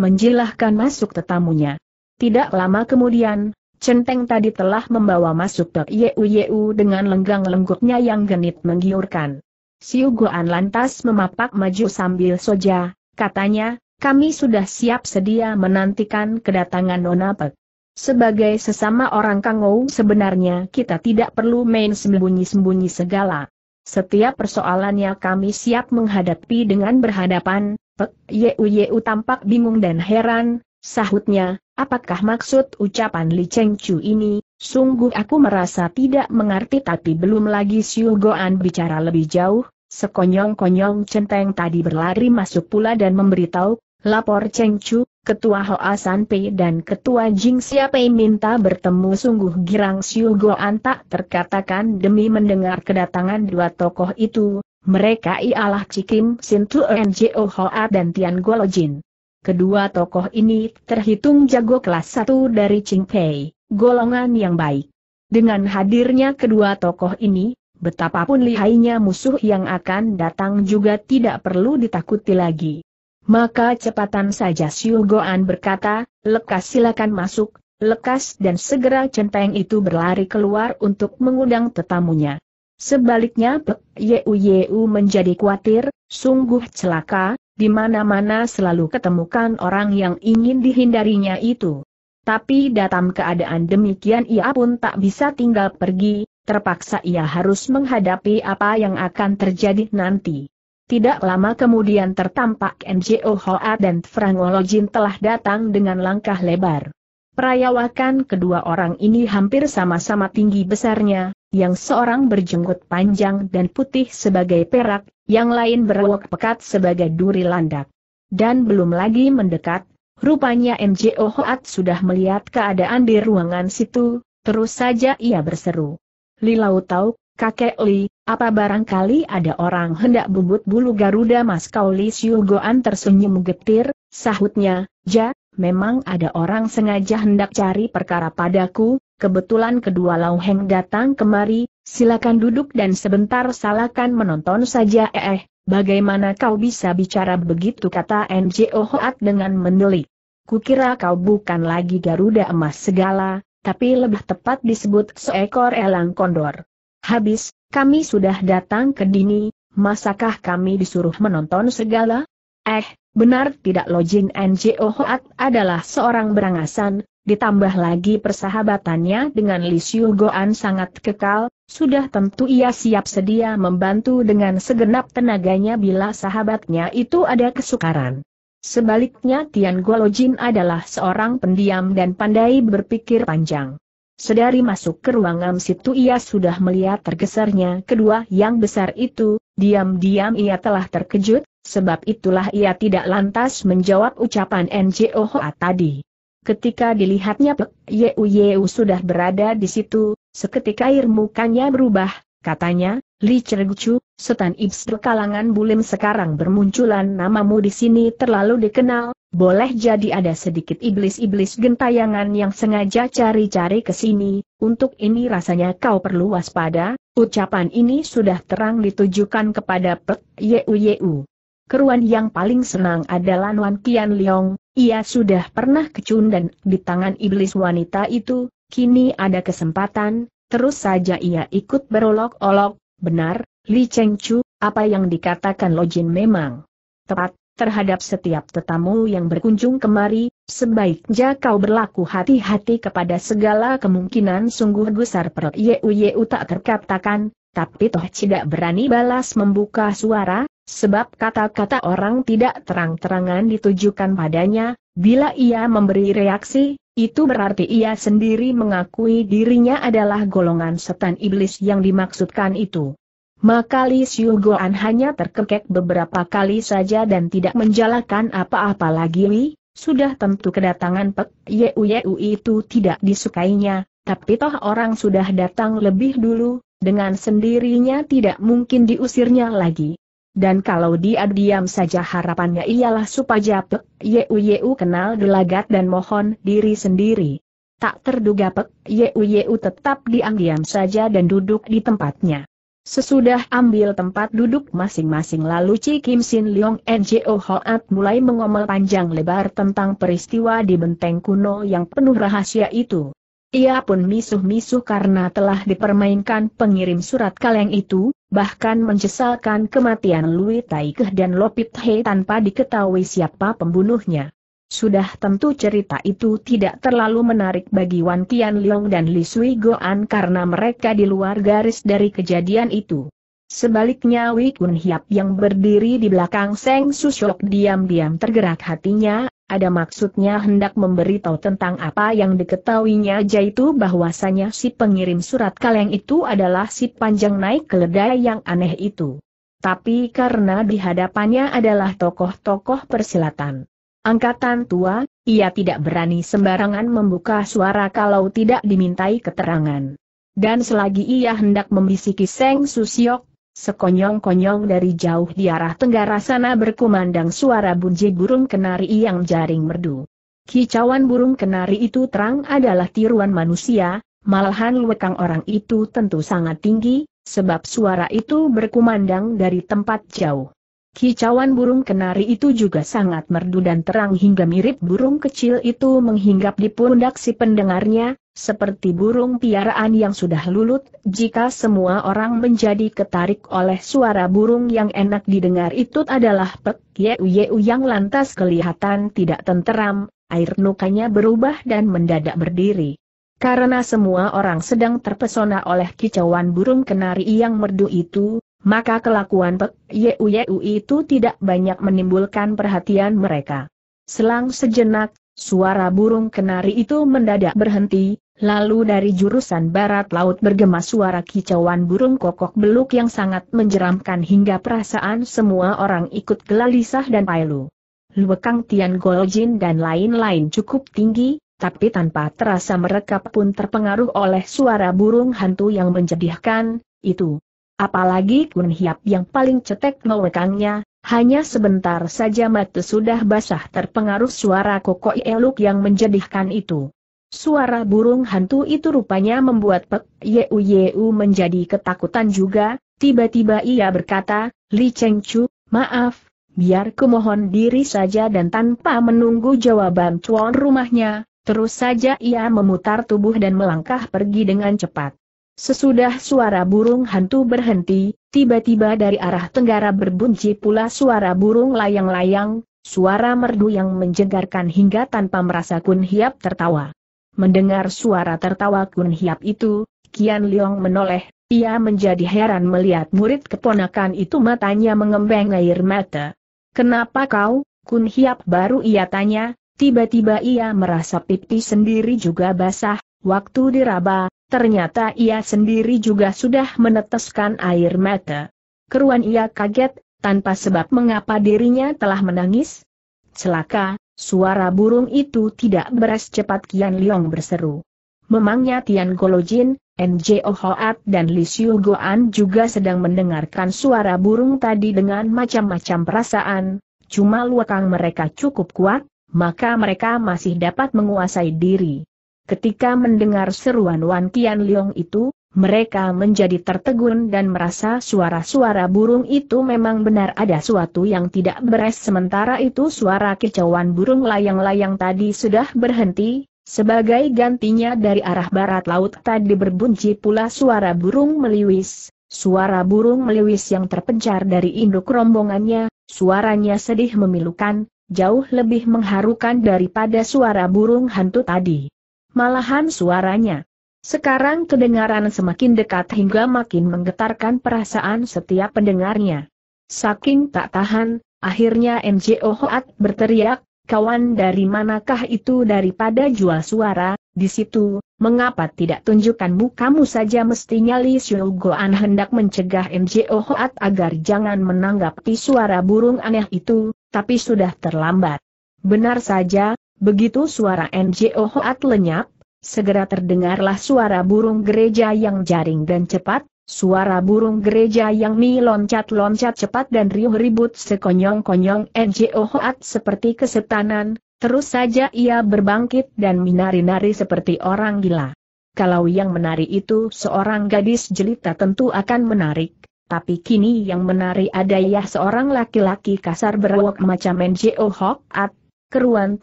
Menjilahkan masuk tetamunya. Tidak lama kemudian, centeng tadi telah membawa masuk ke Yeu Yeu dengan lenggang-lengguknya yang genit menggiurkan. Siu Goan lantas memapak maju sambil soja, katanya, kami sudah siap sedia menantikan kedatangan Nona Pek. Sebagai sesama orang Kangou sebenarnya kita tidak perlu main sembunyi-sembunyi segala. Setiap persoalannya kami siap menghadapi dengan berhadapan, Pek Yeu Yeu tampak bingung dan heran, Sahutnya, apakah maksud ucapan Li Cheng Chu ini? Sungguh aku merasa tidak mengerti tapi belum lagi Xiu Goan bicara lebih jauh, sekonyong-konyong centeng tadi berlari masuk pula dan memberitahu, lapor Cheng Chu, Ketua Hoa San Pei dan Ketua Jing Pei minta bertemu sungguh girang Xiu Goan tak terkatakan demi mendengar kedatangan dua tokoh itu, mereka ialah Cikim Sin Tuen Hoa dan Tian Golojin. Kedua tokoh ini terhitung jago kelas satu dari Pei, golongan yang baik. Dengan hadirnya kedua tokoh ini, betapapun lihainya musuh yang akan datang juga tidak perlu ditakuti lagi. Maka cepatan saja Xiu Goan berkata, lekas silakan masuk, lekas dan segera centeng itu berlari keluar untuk mengundang tetamunya. Sebaliknya Pek Yeu Yeu menjadi khawatir, sungguh celaka, di mana-mana selalu ketemukan orang yang ingin dihindarinya itu. Tapi dalam keadaan demikian ia pun tak bisa tinggal pergi, terpaksa ia harus menghadapi apa yang akan terjadi nanti. Tidak lama kemudian tertampak NJO Hoa dan Frangologin telah datang dengan langkah lebar. Perayawakan kedua orang ini hampir sama-sama tinggi besarnya, yang seorang berjenggot panjang dan putih sebagai perak, yang lain berwok pekat sebagai duri landak. Dan belum lagi mendekat, rupanya MJO Hoat sudah melihat keadaan di ruangan situ, terus saja ia berseru. Lau tahu, kakek Li, apa barangkali ada orang hendak bubut bulu Garuda Mas Kauli Goan tersenyum getir, sahutnya, ja, memang ada orang sengaja hendak cari perkara padaku, Kebetulan kedua lauheng datang kemari, silakan duduk dan sebentar salakan menonton saja eh, eh bagaimana kau bisa bicara begitu kata NJO Hoat dengan mendelik. Kukira kau bukan lagi Garuda emas segala, tapi lebih tepat disebut seekor elang kondor. Habis, kami sudah datang ke dini, masakah kami disuruh menonton segala? Eh, benar tidak Lojin NJO Hoat adalah seorang berangasan, Ditambah lagi persahabatannya dengan Li Xiu Goan sangat kekal, sudah tentu ia siap sedia membantu dengan segenap tenaganya bila sahabatnya itu ada kesukaran. Sebaliknya Tian Guolojin adalah seorang pendiam dan pandai berpikir panjang. Sedari masuk ke ruangan situ ia sudah melihat tergesernya kedua yang besar itu, diam-diam ia telah terkejut, sebab itulah ia tidak lantas menjawab ucapan Ngo Hoa tadi. Ketika dilihatnya Pek Yeu Yeu sudah berada di situ, seketika air mukanya berubah, katanya, Li Chergucu, setan ibs kalangan bulim sekarang bermunculan namamu di sini terlalu dikenal, boleh jadi ada sedikit iblis-iblis gentayangan yang sengaja cari-cari ke sini, untuk ini rasanya kau perlu waspada, ucapan ini sudah terang ditujukan kepada Pek Yeu Yeu. Keruan yang paling senang adalah Nuan Kian Leong, ia sudah pernah kecundan di tangan iblis wanita itu, kini ada kesempatan, terus saja ia ikut berolok-olok, benar, Li Cheng Chu, apa yang dikatakan Lo Jin memang tepat, terhadap setiap tetamu yang berkunjung kemari, sebaiknya kau berlaku hati-hati kepada segala kemungkinan sungguh gusar perut yeu yeu tak terkatakan, tapi toh tidak berani balas membuka suara, Sebab kata-kata orang tidak terang-terangan ditujukan padanya, bila ia memberi reaksi, itu berarti ia sendiri mengakui dirinya adalah golongan setan iblis yang dimaksudkan itu. Maka Li Xiu Goan hanya terkekek beberapa kali saja dan tidak menjalankan apa-apa lagi Li, sudah tentu kedatangan Pek Yeu Yeu itu tidak disukainya, tapi toh orang sudah datang lebih dulu, dengan sendirinya tidak mungkin diusirnya lagi. Dan kalau dia diam saja harapannya ialah supaya Pek Yeu Yeu kenal gelagat dan mohon diri sendiri. Tak terduga Pek Yeu Yeu tetap diam-diam saja dan duduk di tempatnya. Sesudah ambil tempat duduk masing-masing lalu Ci Kim Sin Leong Njo Hoat mulai mengomel panjang lebar tentang peristiwa di benteng kuno yang penuh rahasia itu. Ia pun misuh-misuh karena telah dipermainkan pengirim surat kaleng itu, bahkan menyesalkan kematian Lui Taikeh dan Lopit He tanpa diketahui siapa pembunuhnya. Sudah tentu cerita itu tidak terlalu menarik bagi Wan Tian Leong dan Li Sui Goan karena mereka di luar garis dari kejadian itu. Sebaliknya Wei Kun Hiap yang berdiri di belakang Seng Susyok diam-diam tergerak hatinya, ada maksudnya hendak memberitahu tentang apa yang diketahuinya yaitu bahwasanya si pengirim surat kaleng itu adalah si panjang naik keledai yang aneh itu. Tapi karena di hadapannya adalah tokoh-tokoh persilatan angkatan tua, ia tidak berani sembarangan membuka suara kalau tidak dimintai keterangan. Dan selagi ia hendak membisiki Seng Susiok, Sekonyong-konyong dari jauh di arah tenggara sana berkumandang suara bunyi burung kenari yang jaring merdu. Kicauan burung kenari itu terang adalah tiruan manusia, malahan lekang orang itu tentu sangat tinggi, sebab suara itu berkumandang dari tempat jauh. Kicauan burung kenari itu juga sangat merdu dan terang hingga mirip burung kecil itu menghinggap di pundak si pendengarnya, seperti burung piaraan yang sudah lulut, jika semua orang menjadi ketarik oleh suara burung yang enak didengar itu adalah pek yeu yeu yang lantas kelihatan tidak tenteram, air nukanya berubah dan mendadak berdiri. Karena semua orang sedang terpesona oleh kicauan burung kenari yang merdu itu, maka kelakuan Pek Yeu Yeu itu tidak banyak menimbulkan perhatian mereka. Selang sejenak, suara burung kenari itu mendadak berhenti, Lalu dari jurusan barat laut bergema suara kicauan burung kokok beluk yang sangat menjeramkan hingga perasaan semua orang ikut gelalisah dan pailu. Luekang Tian Goljin dan lain-lain cukup tinggi, tapi tanpa terasa mereka pun terpengaruh oleh suara burung hantu yang menjedihkan, itu. Apalagi Kun Hiap yang paling cetek melekangnya, hanya sebentar saja mata sudah basah terpengaruh suara kokok eluk yang menjedihkan itu. Suara burung hantu itu rupanya membuat Pek Yeu Yeu menjadi ketakutan juga, tiba-tiba ia berkata, Li Cheng Chu, maaf, biar kumohon diri saja dan tanpa menunggu jawaban tuan rumahnya, terus saja ia memutar tubuh dan melangkah pergi dengan cepat. Sesudah suara burung hantu berhenti, tiba-tiba dari arah tenggara berbunyi pula suara burung layang-layang, suara merdu yang menjegarkan hingga tanpa merasa Kun Hiap tertawa. Mendengar suara tertawa Kun Hiap itu, Kian Leong menoleh, ia menjadi heran melihat murid keponakan itu matanya mengembang air mata. Kenapa kau, Kun Hiap baru ia tanya, tiba-tiba ia merasa pipi sendiri juga basah, waktu diraba, ternyata ia sendiri juga sudah meneteskan air mata. Keruan ia kaget, tanpa sebab mengapa dirinya telah menangis. Celaka, Suara burung itu tidak beres cepat Kian Liong berseru. Memangnya Tian Golojin, NJ Ohoat dan Li Xiu Goan juga sedang mendengarkan suara burung tadi dengan macam-macam perasaan, cuma luakang mereka cukup kuat, maka mereka masih dapat menguasai diri. Ketika mendengar seruan Wan Kian Liong itu, mereka menjadi tertegun dan merasa suara-suara burung itu memang benar ada suatu yang tidak beres sementara itu suara kicauan burung layang-layang tadi sudah berhenti, sebagai gantinya dari arah barat laut tadi berbunyi pula suara burung meliwis, suara burung meliwis yang terpencar dari induk rombongannya, suaranya sedih memilukan, jauh lebih mengharukan daripada suara burung hantu tadi. Malahan suaranya sekarang kedengaran semakin dekat hingga makin menggetarkan perasaan setiap pendengarnya. Saking tak tahan, akhirnya MJO Hoat berteriak, kawan dari manakah itu daripada jual suara, di situ, mengapa tidak tunjukkanmu kamu saja mestinya Li Xiu Goan hendak mencegah MJO Hoat agar jangan menanggapi suara burung aneh itu, tapi sudah terlambat. Benar saja, begitu suara MJO Hoat lenyap, Segera terdengarlah suara burung gereja yang jaring dan cepat, suara burung gereja yang mi loncat-loncat cepat dan riuh ribut sekonyong-konyong NGO Hoat seperti kesetanan, terus saja ia berbangkit dan menari-nari seperti orang gila. Kalau yang menari itu seorang gadis jelita tentu akan menarik, tapi kini yang menari ada ya seorang laki-laki kasar berwok macam NGO Hoat, keruan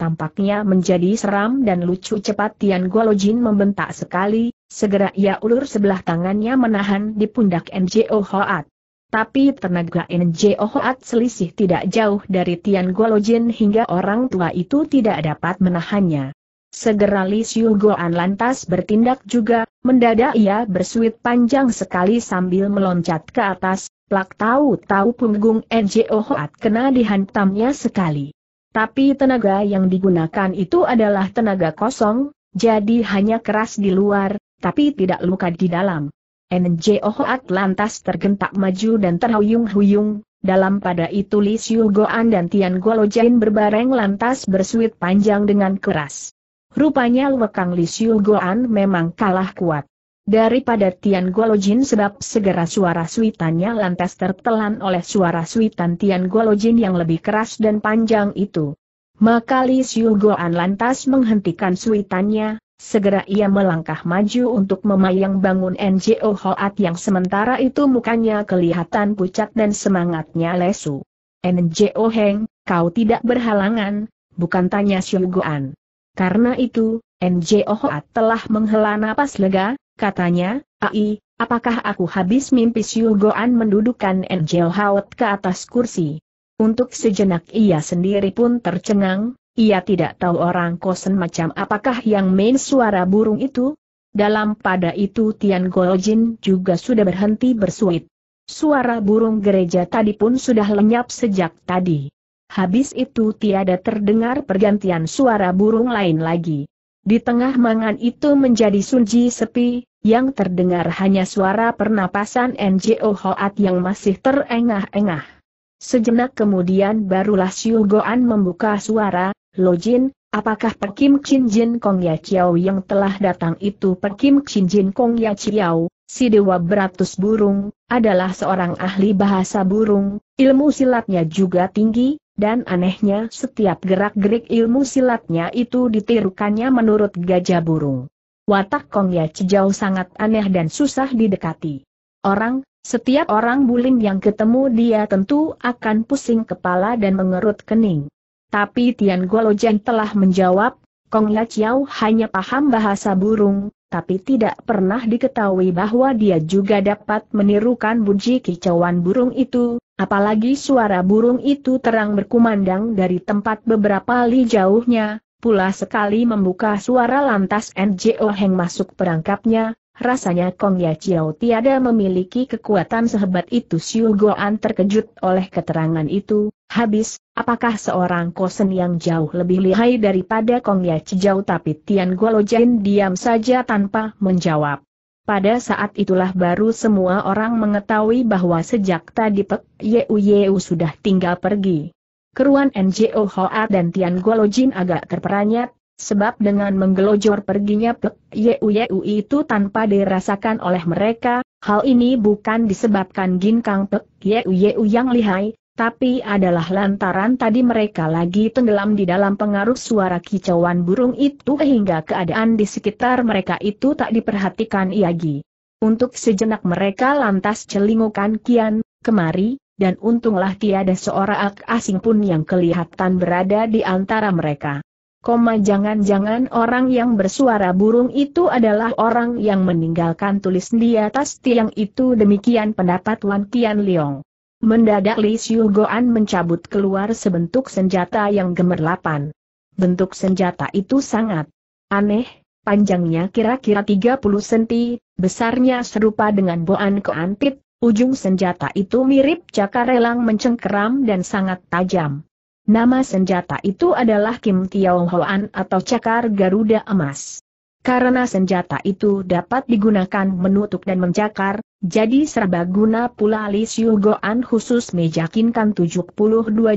tampaknya menjadi seram dan lucu cepat Tian Jin membentak sekali, segera ia ulur sebelah tangannya menahan di pundak NJO Hoat. Tapi tenaga NJO Hoat selisih tidak jauh dari Tian Jin hingga orang tua itu tidak dapat menahannya. Segera Li Xiu Goan lantas bertindak juga, mendadak ia bersuit panjang sekali sambil meloncat ke atas, plak tahu-tahu punggung NJO Hoat kena dihantamnya sekali. Tapi tenaga yang digunakan itu adalah tenaga kosong, jadi hanya keras di luar, tapi tidak luka di dalam. NJ Ohoat lantas tergentak maju dan terhuyung-huyung, dalam pada itu Li Xiu Goan dan Tian Guo Jain berbareng lantas bersuit panjang dengan keras. Rupanya Lekang Li Xiu Goan memang kalah kuat daripada Tian Jin sebab segera suara suitannya lantas tertelan oleh suara suitan Tian Jin yang lebih keras dan panjang itu. Maka Li Xiu Goan lantas menghentikan suitannya, segera ia melangkah maju untuk memayang bangun NGO Hoat yang sementara itu mukanya kelihatan pucat dan semangatnya lesu. NGO Heng, kau tidak berhalangan, bukan tanya Xiu Goan. Karena itu, NGO Hoat telah menghela napas lega, katanya, Ai, apakah aku habis mimpi Siu Goan mendudukan Angel Howard ke atas kursi? Untuk sejenak ia sendiri pun tercengang, ia tidak tahu orang kosen macam apakah yang main suara burung itu. Dalam pada itu Tian Goljin juga sudah berhenti bersuit. Suara burung gereja tadi pun sudah lenyap sejak tadi. Habis itu tiada terdengar pergantian suara burung lain lagi. Di tengah mangan itu menjadi sunji sepi, yang terdengar hanya suara pernapasan NJO Hoat yang masih terengah-engah. Sejenak kemudian barulah Siu Goan membuka suara, Lojin, apakah Perkim Chin Jin Kong Ya Chiao yang telah datang itu Perkim Chin Jin Kong Ya Chiao, si dewa beratus burung, adalah seorang ahli bahasa burung, ilmu silatnya juga tinggi, dan anehnya setiap gerak-gerik ilmu silatnya itu ditirukannya menurut gajah burung. Watak Kong Ya Cijau sangat aneh dan susah didekati. Orang, setiap orang bulim yang ketemu dia tentu akan pusing kepala dan mengerut kening. Tapi Tian Golojan telah menjawab, Kong Ya Cijau hanya paham bahasa burung, tapi tidak pernah diketahui bahwa dia juga dapat menirukan bunyi kicauan burung itu, Apalagi suara burung itu terang berkumandang dari tempat beberapa li jauhnya, pula sekali membuka suara lantas NJO Heng masuk perangkapnya, rasanya Kong Ya Chiao tiada memiliki kekuatan sehebat itu Siu Goan terkejut oleh keterangan itu, habis, apakah seorang kosen yang jauh lebih lihai daripada Kong Ya Chiao tapi Tian Guolojen diam saja tanpa menjawab. Pada saat itulah baru semua orang mengetahui bahwa sejak tadi Pek Yeu Yeu sudah tinggal pergi. Keruan NGO Hoa dan Tian Golojin agak terperanjat, sebab dengan menggelojor perginya Pek Yeu Yeu itu tanpa dirasakan oleh mereka, hal ini bukan disebabkan ginkang Pek Yeu Yeu yang lihai, tapi adalah lantaran tadi mereka lagi tenggelam di dalam pengaruh suara kicauan burung itu hingga keadaan di sekitar mereka itu tak diperhatikan lagi. Untuk sejenak mereka lantas celingukan kian, kemari, dan untunglah tiada seorang asing pun yang kelihatan berada di antara mereka. Koma jangan-jangan orang yang bersuara burung itu adalah orang yang meninggalkan tulis di atas tiang itu demikian pendapat Wan Tian Liang. Mendadak Li Xiu Goan mencabut keluar sebentuk senjata yang gemerlapan. Bentuk senjata itu sangat aneh, panjangnya kira-kira 30 cm, besarnya serupa dengan boan keantit, ujung senjata itu mirip cakar cakarelang mencengkeram dan sangat tajam. Nama senjata itu adalah Kim Tiao Hoan atau cakar Garuda Emas. Karena senjata itu dapat digunakan menutup dan mencakar, jadi serbaguna pula Li Xiu Goan khusus meyakinkan 72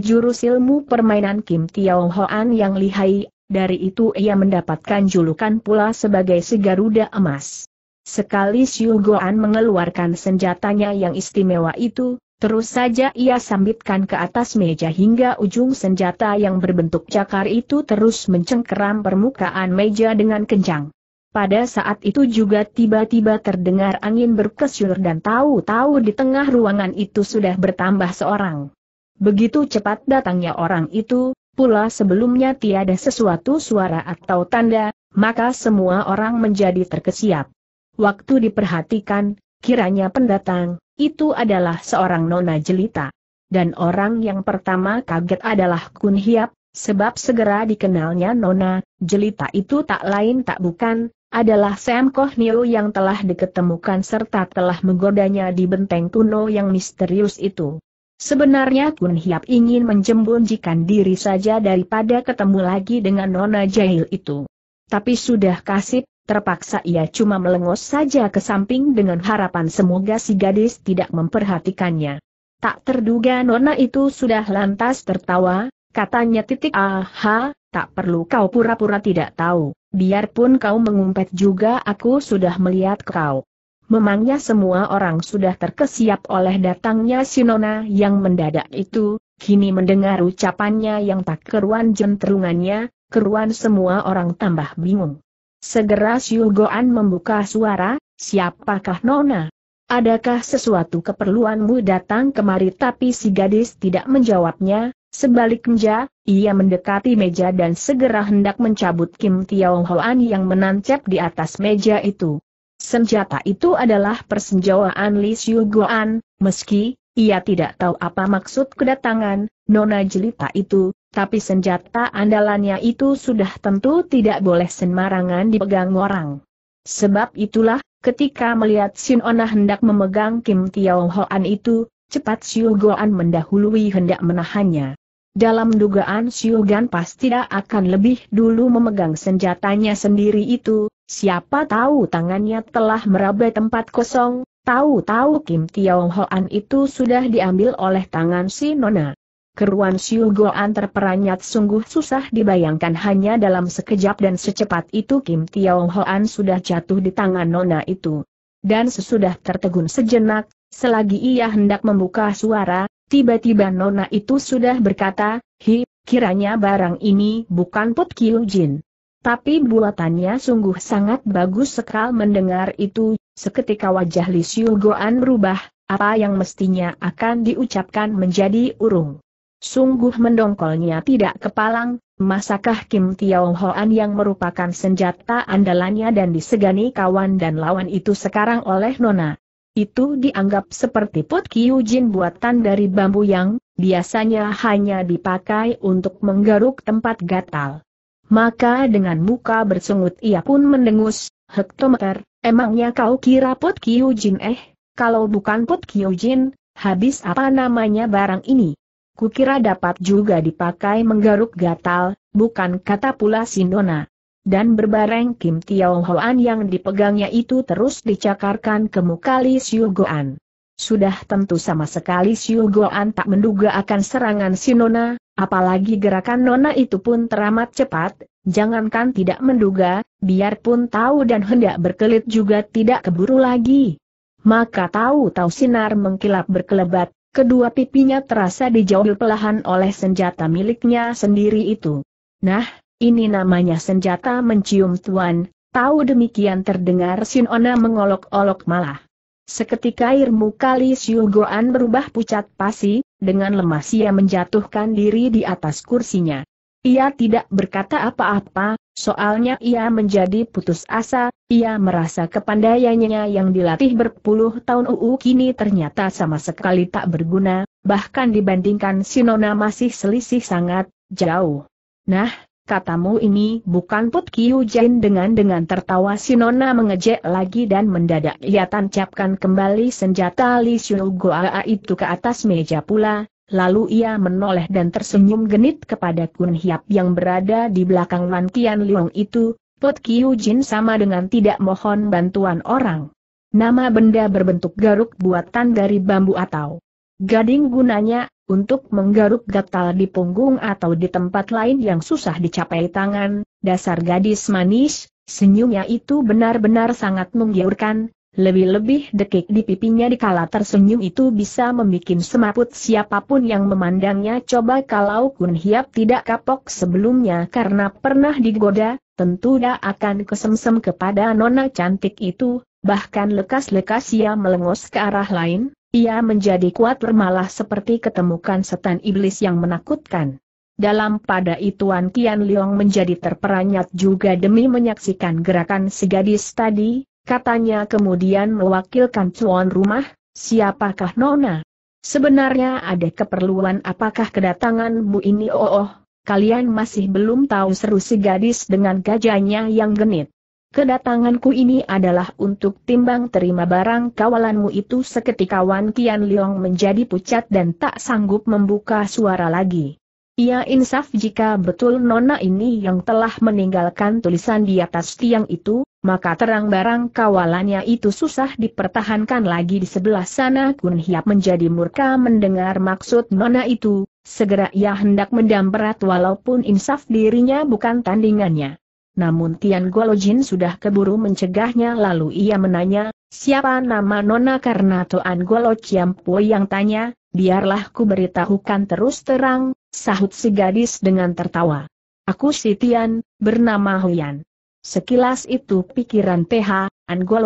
jurus ilmu permainan Kim Tiao Hoan yang lihai, dari itu ia mendapatkan julukan pula sebagai Segaruda Emas. Sekali Xiu Goan mengeluarkan senjatanya yang istimewa itu, terus saja ia sambitkan ke atas meja hingga ujung senjata yang berbentuk cakar itu terus mencengkeram permukaan meja dengan kencang. Pada saat itu juga tiba-tiba terdengar angin berkesyur dan tahu-tahu di tengah ruangan itu sudah bertambah seorang. Begitu cepat datangnya orang itu, pula sebelumnya tiada sesuatu suara atau tanda, maka semua orang menjadi terkesiap. Waktu diperhatikan, kiranya pendatang, itu adalah seorang nona jelita. Dan orang yang pertama kaget adalah Kun Hiap, sebab segera dikenalnya nona, jelita itu tak lain tak bukan, adalah Sam Niu yang telah diketemukan serta telah menggodanya di benteng kuno yang misterius itu. Sebenarnya Kun Hiap ingin menjembunjikan diri saja daripada ketemu lagi dengan Nona Jail itu. Tapi sudah kasih, terpaksa ia cuma melengos saja ke samping dengan harapan semoga si gadis tidak memperhatikannya. Tak terduga Nona itu sudah lantas tertawa, katanya titik aha, tak perlu kau pura-pura tidak tahu, biarpun kau mengumpet juga aku sudah melihat kau. Memangnya semua orang sudah terkesiap oleh datangnya Sinona yang mendadak itu, kini mendengar ucapannya yang tak keruan jenterungannya, keruan semua orang tambah bingung. Segera Syugoan membuka suara, siapakah Nona? Adakah sesuatu keperluanmu datang kemari tapi si gadis tidak menjawabnya, Sebaliknya, ia mendekati meja dan segera hendak mencabut Kim Tiao Hoan yang menancap di atas meja itu. Senjata itu adalah persenjawaan Li Xiu Guan, meski ia tidak tahu apa maksud kedatangan Nona Jelita itu, tapi senjata andalannya itu sudah tentu tidak boleh sembarangan dipegang orang. Sebab itulah, ketika melihat Sin Ona hendak memegang Kim Tiao Hoan itu, cepat Xiu Goan mendahului hendak menahannya. Dalam dugaan Siugan pasti tidak akan lebih dulu memegang senjatanya sendiri itu, siapa tahu tangannya telah meraba tempat kosong, tahu-tahu Kim Tiao Hoan itu sudah diambil oleh tangan si Nona. Keruan Siu Goan terperanyat sungguh susah dibayangkan hanya dalam sekejap dan secepat itu Kim Tiao Hoan sudah jatuh di tangan Nona itu. Dan sesudah tertegun sejenak, selagi ia hendak membuka suara, Tiba-tiba Nona itu sudah berkata, hi, kiranya barang ini bukan Put Kiu Jin. Tapi buatannya sungguh sangat bagus sekal mendengar itu, seketika wajah Li Xiu Goan berubah, apa yang mestinya akan diucapkan menjadi urung. Sungguh mendongkolnya tidak kepalang, masakah Kim Tiao Hoan yang merupakan senjata andalannya dan disegani kawan dan lawan itu sekarang oleh Nona? Itu dianggap seperti pot jin buatan dari bambu yang biasanya hanya dipakai untuk menggaruk tempat gatal. Maka dengan muka bersungut ia pun mendengus, Hektometer, emangnya kau kira pot jin eh? Kalau bukan pot jin, habis apa namanya barang ini? Kukira dapat juga dipakai menggaruk gatal, bukan kata pula Sindona dan berbareng Kim Tiao Hoan yang dipegangnya itu terus dicakarkan ke muka Li Goan. Sudah tentu sama sekali Xiu Goan tak menduga akan serangan si Nona, apalagi gerakan Nona itu pun teramat cepat, jangankan tidak menduga, biarpun tahu dan hendak berkelit juga tidak keburu lagi. Maka tahu-tahu sinar mengkilap berkelebat, kedua pipinya terasa dijauhi pelahan oleh senjata miliknya sendiri itu. Nah, ini namanya senjata mencium tuan, tahu demikian terdengar Sinona mengolok-olok malah. Seketika irmu kali Goan berubah pucat pasi, dengan lemas ia menjatuhkan diri di atas kursinya. Ia tidak berkata apa-apa, soalnya ia menjadi putus asa, ia merasa kepandaiannya yang dilatih berpuluh tahun UU kini ternyata sama sekali tak berguna, bahkan dibandingkan Sinona masih selisih sangat jauh. Nah, katamu ini bukan Put Kiu Jin dengan-dengan tertawa si mengejek lagi dan mendadak ia tancapkan kembali senjata Li Xiu Goa itu ke atas meja pula, lalu ia menoleh dan tersenyum genit kepada Kun Hiap yang berada di belakang Lan Tian Liong itu, Put Kiu Jin sama dengan tidak mohon bantuan orang. Nama benda berbentuk garuk buatan dari bambu atau gading gunanya untuk menggaruk gatal di punggung atau di tempat lain yang susah dicapai tangan, dasar gadis manis, senyumnya itu benar-benar sangat menggiurkan, lebih-lebih dekik di pipinya di dikala tersenyum itu bisa membuat semaput siapapun yang memandangnya coba kalau Kun Hiap tidak kapok sebelumnya karena pernah digoda, tentu dia akan kesemsem kepada nona cantik itu, bahkan lekas-lekas ia melengos ke arah lain, ia menjadi kuat remalah seperti ketemukan setan iblis yang menakutkan. Dalam pada ituan Kian Leong menjadi terperanjat juga demi menyaksikan gerakan si gadis tadi, katanya kemudian mewakilkan tuan rumah, siapakah Nona? Sebenarnya ada keperluan apakah kedatanganmu ini oh oh, kalian masih belum tahu seru si gadis dengan gajahnya yang genit. Kedatanganku ini adalah untuk timbang terima barang kawalanmu itu seketika Wan Kian Leong menjadi pucat dan tak sanggup membuka suara lagi. Ia insaf jika betul nona ini yang telah meninggalkan tulisan di atas tiang itu, maka terang barang kawalannya itu susah dipertahankan lagi di sebelah sana Kun Hiap menjadi murka mendengar maksud nona itu, segera ia hendak mendamperat walaupun insaf dirinya bukan tandingannya. Namun Tian Guolojin sudah keburu mencegahnya lalu ia menanya, siapa nama Nona karena Toan Guolo Chiampo yang tanya, biarlah ku beritahukan terus terang, sahut si gadis dengan tertawa. Aku si Tian, bernama Huyan. Sekilas itu pikiran TH,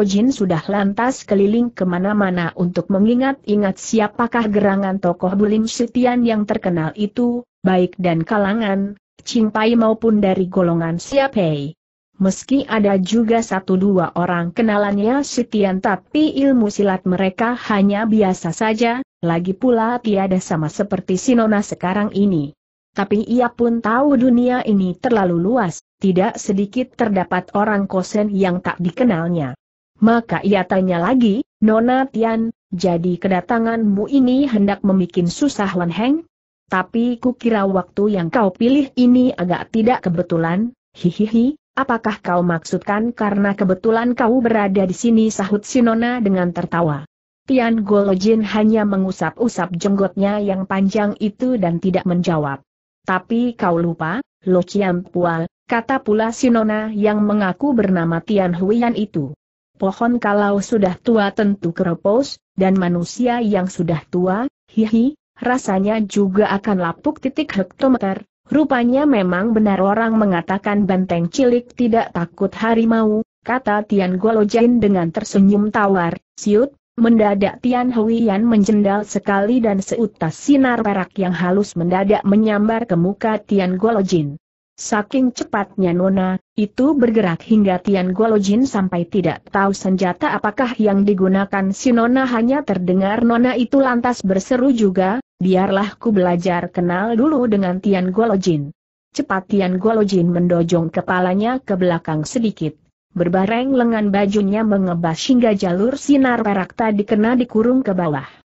Jin sudah lantas keliling kemana-mana untuk mengingat-ingat siapakah gerangan tokoh Bulim Sitian yang terkenal itu, baik dan kalangan, Cingpai maupun dari golongan Siapei. Meski ada juga satu dua orang kenalannya Sitian tapi ilmu silat mereka hanya biasa saja, lagi pula tiada sama seperti Sinona sekarang ini. Tapi ia pun tahu dunia ini terlalu luas, tidak sedikit terdapat orang kosen yang tak dikenalnya. Maka ia tanya lagi, Nona Tian, jadi kedatanganmu ini hendak memikin susah Wan Heng? tapi kukira waktu yang kau pilih ini agak tidak kebetulan, hihihi, apakah kau maksudkan karena kebetulan kau berada di sini sahut Sinona dengan tertawa. Tian Golojin hanya mengusap-usap jenggotnya yang panjang itu dan tidak menjawab. Tapi kau lupa, Lo Chiam Pual, kata pula Sinona yang mengaku bernama Tian Huian itu. Pohon kalau sudah tua tentu keropos, dan manusia yang sudah tua, hihi, rasanya juga akan lapuk titik hektometer. Rupanya memang benar orang mengatakan benteng cilik tidak takut harimau, kata Tian Golojin dengan tersenyum tawar. Siut, mendadak Tian Huiyan menjendal sekali dan seutas sinar perak yang halus mendadak menyambar ke muka Tian Golojin. Saking cepatnya Nona, itu bergerak hingga Tian Guolojin sampai tidak tahu senjata apakah yang digunakan si Nona hanya terdengar Nona itu lantas berseru juga, biarlah ku belajar kenal dulu dengan Tian Guolojin. Cepat Tian Guolojin mendojong kepalanya ke belakang sedikit. Berbareng lengan bajunya mengebas hingga jalur sinar perak tadi kena dikurung ke bawah.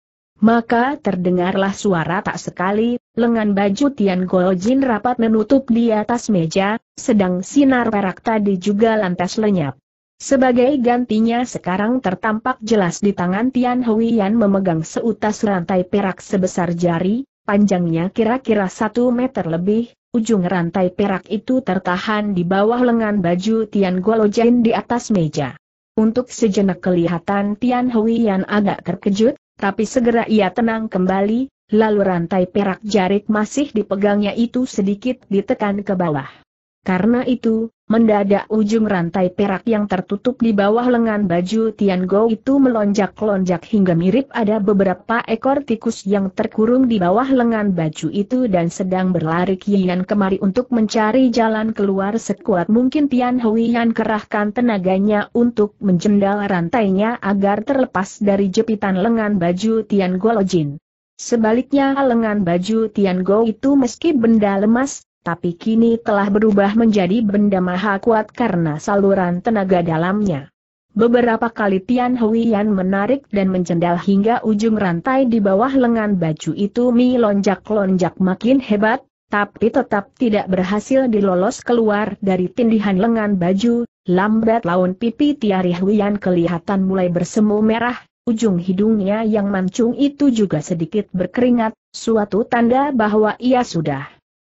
Maka terdengarlah suara tak sekali, lengan baju Tian Golojin rapat menutup di atas meja, sedang sinar perak tadi juga lantas lenyap. Sebagai gantinya sekarang tertampak jelas di tangan Tian Huiyan memegang seutas rantai perak sebesar jari, panjangnya kira-kira satu meter lebih, ujung rantai perak itu tertahan di bawah lengan baju Tian Golojin di atas meja. Untuk sejenak kelihatan Tian Huiyan agak terkejut, tapi segera ia tenang kembali, lalu rantai perak jarik masih dipegangnya itu sedikit ditekan ke bawah. Karena itu, mendadak ujung rantai perak yang tertutup di bawah lengan baju Tian Go itu melonjak-lonjak hingga mirip ada beberapa ekor tikus yang terkurung di bawah lengan baju itu dan sedang berlari kian kemari untuk mencari jalan keluar sekuat mungkin Tian Huiyan kerahkan tenaganya untuk menjendal rantainya agar terlepas dari jepitan lengan baju Tian Go Lojin. Sebaliknya lengan baju Tian Go itu meski benda lemas, tapi kini telah berubah menjadi benda maha kuat karena saluran tenaga dalamnya. Beberapa kali Tian Huiyan menarik dan mencendal hingga ujung rantai di bawah lengan baju itu Mi lonjak-lonjak makin hebat, tapi tetap tidak berhasil dilolos keluar dari tindihan lengan baju, lambat laun pipi Tiari Huiyan kelihatan mulai bersemu merah, ujung hidungnya yang mancung itu juga sedikit berkeringat, suatu tanda bahwa ia sudah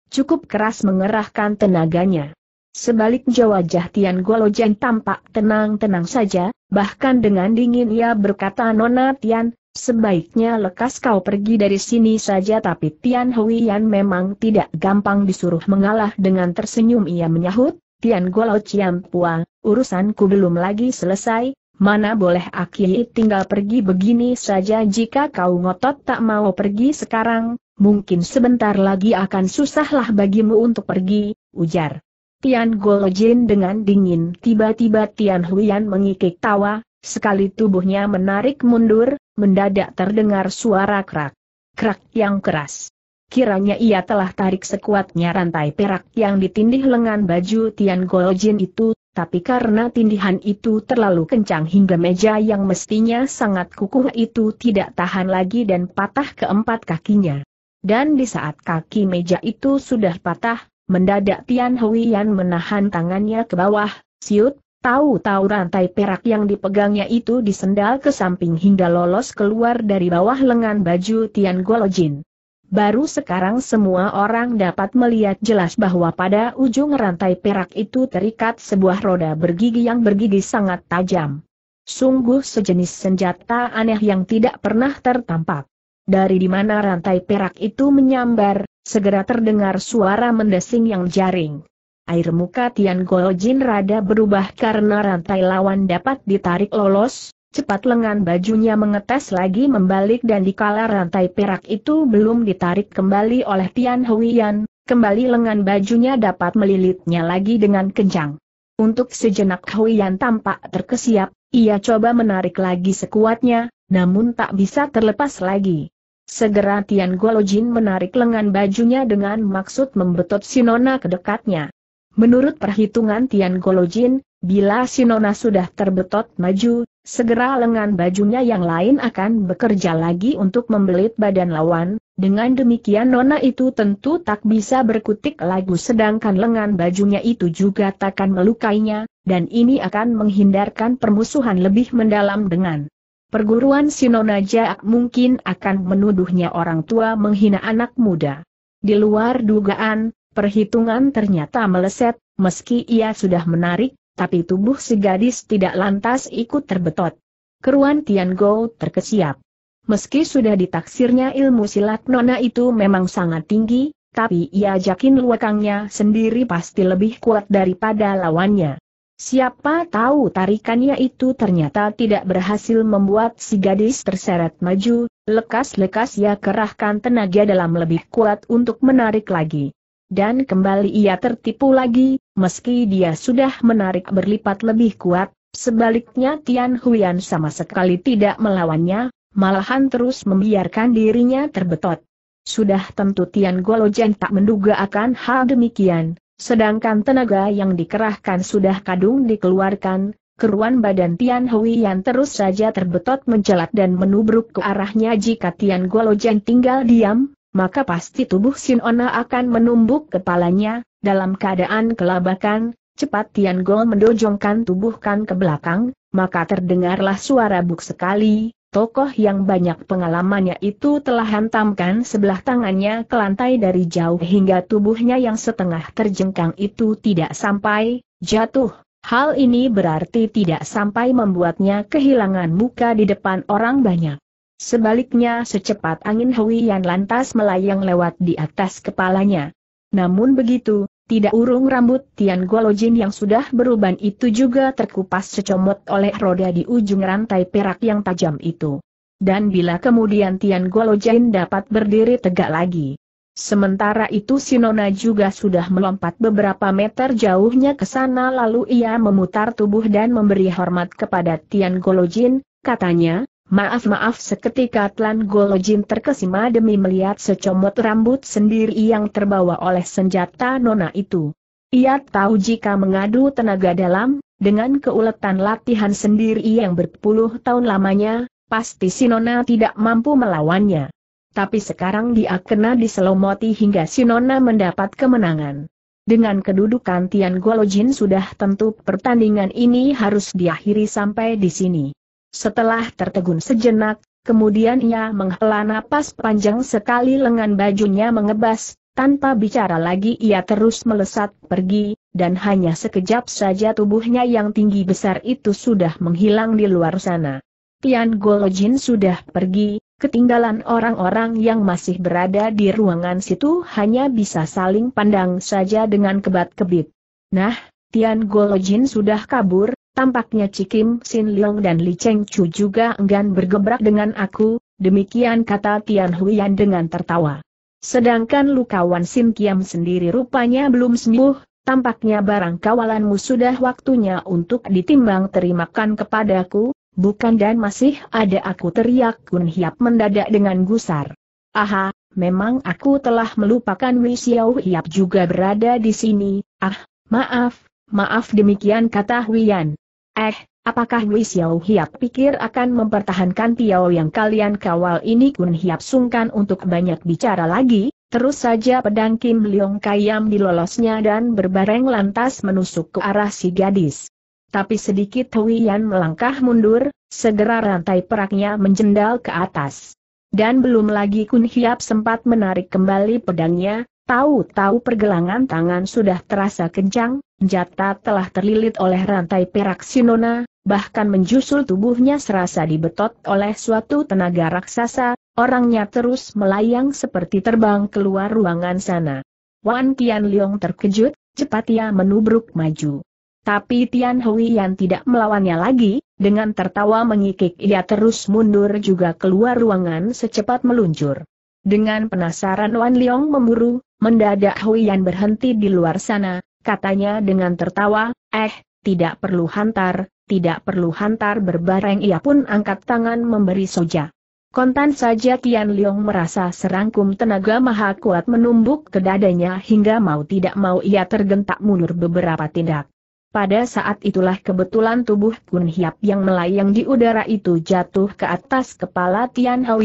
cukup keras mengerahkan tenaganya. Sebaliknya wajah Tian Guolojeng tampak tenang-tenang saja, bahkan dengan dingin ia berkata Nona Tian, sebaiknya lekas kau pergi dari sini saja tapi Tian Huiyan memang tidak gampang disuruh mengalah dengan tersenyum ia menyahut, Tian Guolo Ciam Pua, urusanku belum lagi selesai, mana boleh Aki tinggal pergi begini saja jika kau ngotot tak mau pergi sekarang, mungkin sebentar lagi akan susahlah bagimu untuk pergi, ujar. Tian Golojin dengan dingin tiba-tiba Tian Huian mengikik tawa, sekali tubuhnya menarik mundur, mendadak terdengar suara krak. Krak yang keras. Kiranya ia telah tarik sekuatnya rantai perak yang ditindih lengan baju Tian Golojin itu, tapi karena tindihan itu terlalu kencang hingga meja yang mestinya sangat kukuh itu tidak tahan lagi dan patah keempat kakinya. Dan di saat kaki meja itu sudah patah, mendadak Tian Huiyan menahan tangannya ke bawah, siut, tahu-tahu rantai perak yang dipegangnya itu disendal ke samping hingga lolos keluar dari bawah lengan baju Tian Jin. Baru sekarang semua orang dapat melihat jelas bahwa pada ujung rantai perak itu terikat sebuah roda bergigi yang bergigi sangat tajam. Sungguh sejenis senjata aneh yang tidak pernah tertampak. Dari di mana rantai perak itu menyambar, segera terdengar suara mendesing yang jaring. Air muka Tian Jin rada berubah karena rantai lawan dapat ditarik lolos, cepat lengan bajunya mengetes lagi membalik dan dikala rantai perak itu belum ditarik kembali oleh Tian Huiyan, kembali lengan bajunya dapat melilitnya lagi dengan kencang. Untuk sejenak Huiyan tampak terkesiap, ia coba menarik lagi sekuatnya, namun tak bisa terlepas lagi. Segera Tian Golojin menarik lengan bajunya dengan maksud membetot Sinona ke dekatnya. Menurut perhitungan Tian Golojin, bila Sinona sudah terbetot maju, segera lengan bajunya yang lain akan bekerja lagi untuk membelit badan lawan, dengan demikian Nona itu tentu tak bisa berkutik lagu sedangkan lengan bajunya itu juga takkan melukainya, dan ini akan menghindarkan permusuhan lebih mendalam dengan Perguruan Sinonaja mungkin akan menuduhnya orang tua menghina anak muda. Di luar dugaan, perhitungan ternyata meleset, meski ia sudah menarik, tapi tubuh si gadis tidak lantas ikut terbetot. Keruan Tian Go terkesiap. Meski sudah ditaksirnya ilmu silat nona itu memang sangat tinggi, tapi ia yakin luakangnya sendiri pasti lebih kuat daripada lawannya. Siapa tahu tarikannya itu ternyata tidak berhasil membuat si gadis terseret maju, lekas-lekas ia kerahkan tenaga dalam lebih kuat untuk menarik lagi. Dan kembali ia tertipu lagi, meski dia sudah menarik berlipat lebih kuat, sebaliknya Tian Huyan sama sekali tidak melawannya, malahan terus membiarkan dirinya terbetot. Sudah tentu Tian Golojen tak menduga akan hal demikian, Sedangkan tenaga yang dikerahkan sudah kadung dikeluarkan, keruan badan Tian Hui yang terus saja terbetot mencelat dan menubruk ke arahnya jika Tian Guolojan tinggal diam, maka pasti tubuh Ona akan menumbuk kepalanya, dalam keadaan kelabakan, cepat Tian Gol mendojongkan tubuhkan ke belakang, maka terdengarlah suara buk sekali, Tokoh yang banyak pengalamannya itu telah hantamkan sebelah tangannya ke lantai dari jauh hingga tubuhnya yang setengah terjengkang itu tidak sampai jatuh. Hal ini berarti tidak sampai membuatnya kehilangan muka di depan orang banyak. Sebaliknya secepat angin Hui Yan lantas melayang lewat di atas kepalanya. Namun begitu, tidak urung rambut Tian Jin yang sudah beruban itu juga terkupas secomot oleh roda di ujung rantai perak yang tajam itu. Dan bila kemudian Tian Jin dapat berdiri tegak lagi. Sementara itu Sinona juga sudah melompat beberapa meter jauhnya ke sana lalu ia memutar tubuh dan memberi hormat kepada Tian Golojin, katanya, Maaf-maaf seketika Tlan Golojin terkesima demi melihat secomot rambut sendiri yang terbawa oleh senjata nona itu. Ia tahu jika mengadu tenaga dalam, dengan keuletan latihan sendiri yang berpuluh tahun lamanya, pasti si nona tidak mampu melawannya. Tapi sekarang dia kena diselomoti hingga si nona mendapat kemenangan. Dengan kedudukan Tian Golojin sudah tentu pertandingan ini harus diakhiri sampai di sini. Setelah tertegun sejenak, kemudian ia menghela napas panjang sekali lengan bajunya mengebas, tanpa bicara lagi ia terus melesat pergi, dan hanya sekejap saja tubuhnya yang tinggi besar itu sudah menghilang di luar sana. Tian Golojin sudah pergi, ketinggalan orang-orang yang masih berada di ruangan situ hanya bisa saling pandang saja dengan kebat-kebit. Nah, Tian Golojin sudah kabur, Tampaknya Cikim Sin Leong dan Li Cheng Chu juga enggan bergebrak dengan aku, demikian kata Tian Huian dengan tertawa. Sedangkan lukawan Sin Kiam sendiri rupanya belum sembuh, tampaknya barang kawalanmu sudah waktunya untuk ditimbang terimakan kepadaku, bukan dan masih ada aku teriak Kun Hiap mendadak dengan gusar. Aha, memang aku telah melupakan Xiao Hiap juga berada di sini, ah, maaf, maaf demikian kata Huyan. Eh, apakah Wei Xiao Hiap pikir akan mempertahankan Tiao yang kalian kawal ini Kun Hiap sungkan untuk banyak bicara lagi, terus saja pedang Kim Leong Kayam dilolosnya dan berbareng lantas menusuk ke arah si gadis. Tapi sedikit Hui Yan melangkah mundur, segera rantai peraknya menjendal ke atas. Dan belum lagi Kun Hiap sempat menarik kembali pedangnya, tahu-tahu pergelangan tangan sudah terasa kencang, Senjata telah terlilit oleh rantai perak Sinona, bahkan menjusul tubuhnya serasa dibetot oleh suatu tenaga raksasa, orangnya terus melayang seperti terbang keluar ruangan sana. Wan Tian Leong terkejut, cepat ia menubruk maju. Tapi Tian Hui yang tidak melawannya lagi, dengan tertawa mengikik ia terus mundur juga keluar ruangan secepat meluncur. Dengan penasaran Wan Leong memburu, mendadak Hui Yan berhenti di luar sana, katanya dengan tertawa, eh, tidak perlu hantar, tidak perlu hantar berbareng ia pun angkat tangan memberi soja. Kontan saja Tian Leong merasa serangkum tenaga maha kuat menumbuk ke dadanya hingga mau tidak mau ia tergentak mundur beberapa tindak. Pada saat itulah kebetulan tubuh Kun Hiap yang melayang di udara itu jatuh ke atas kepala Tian Hao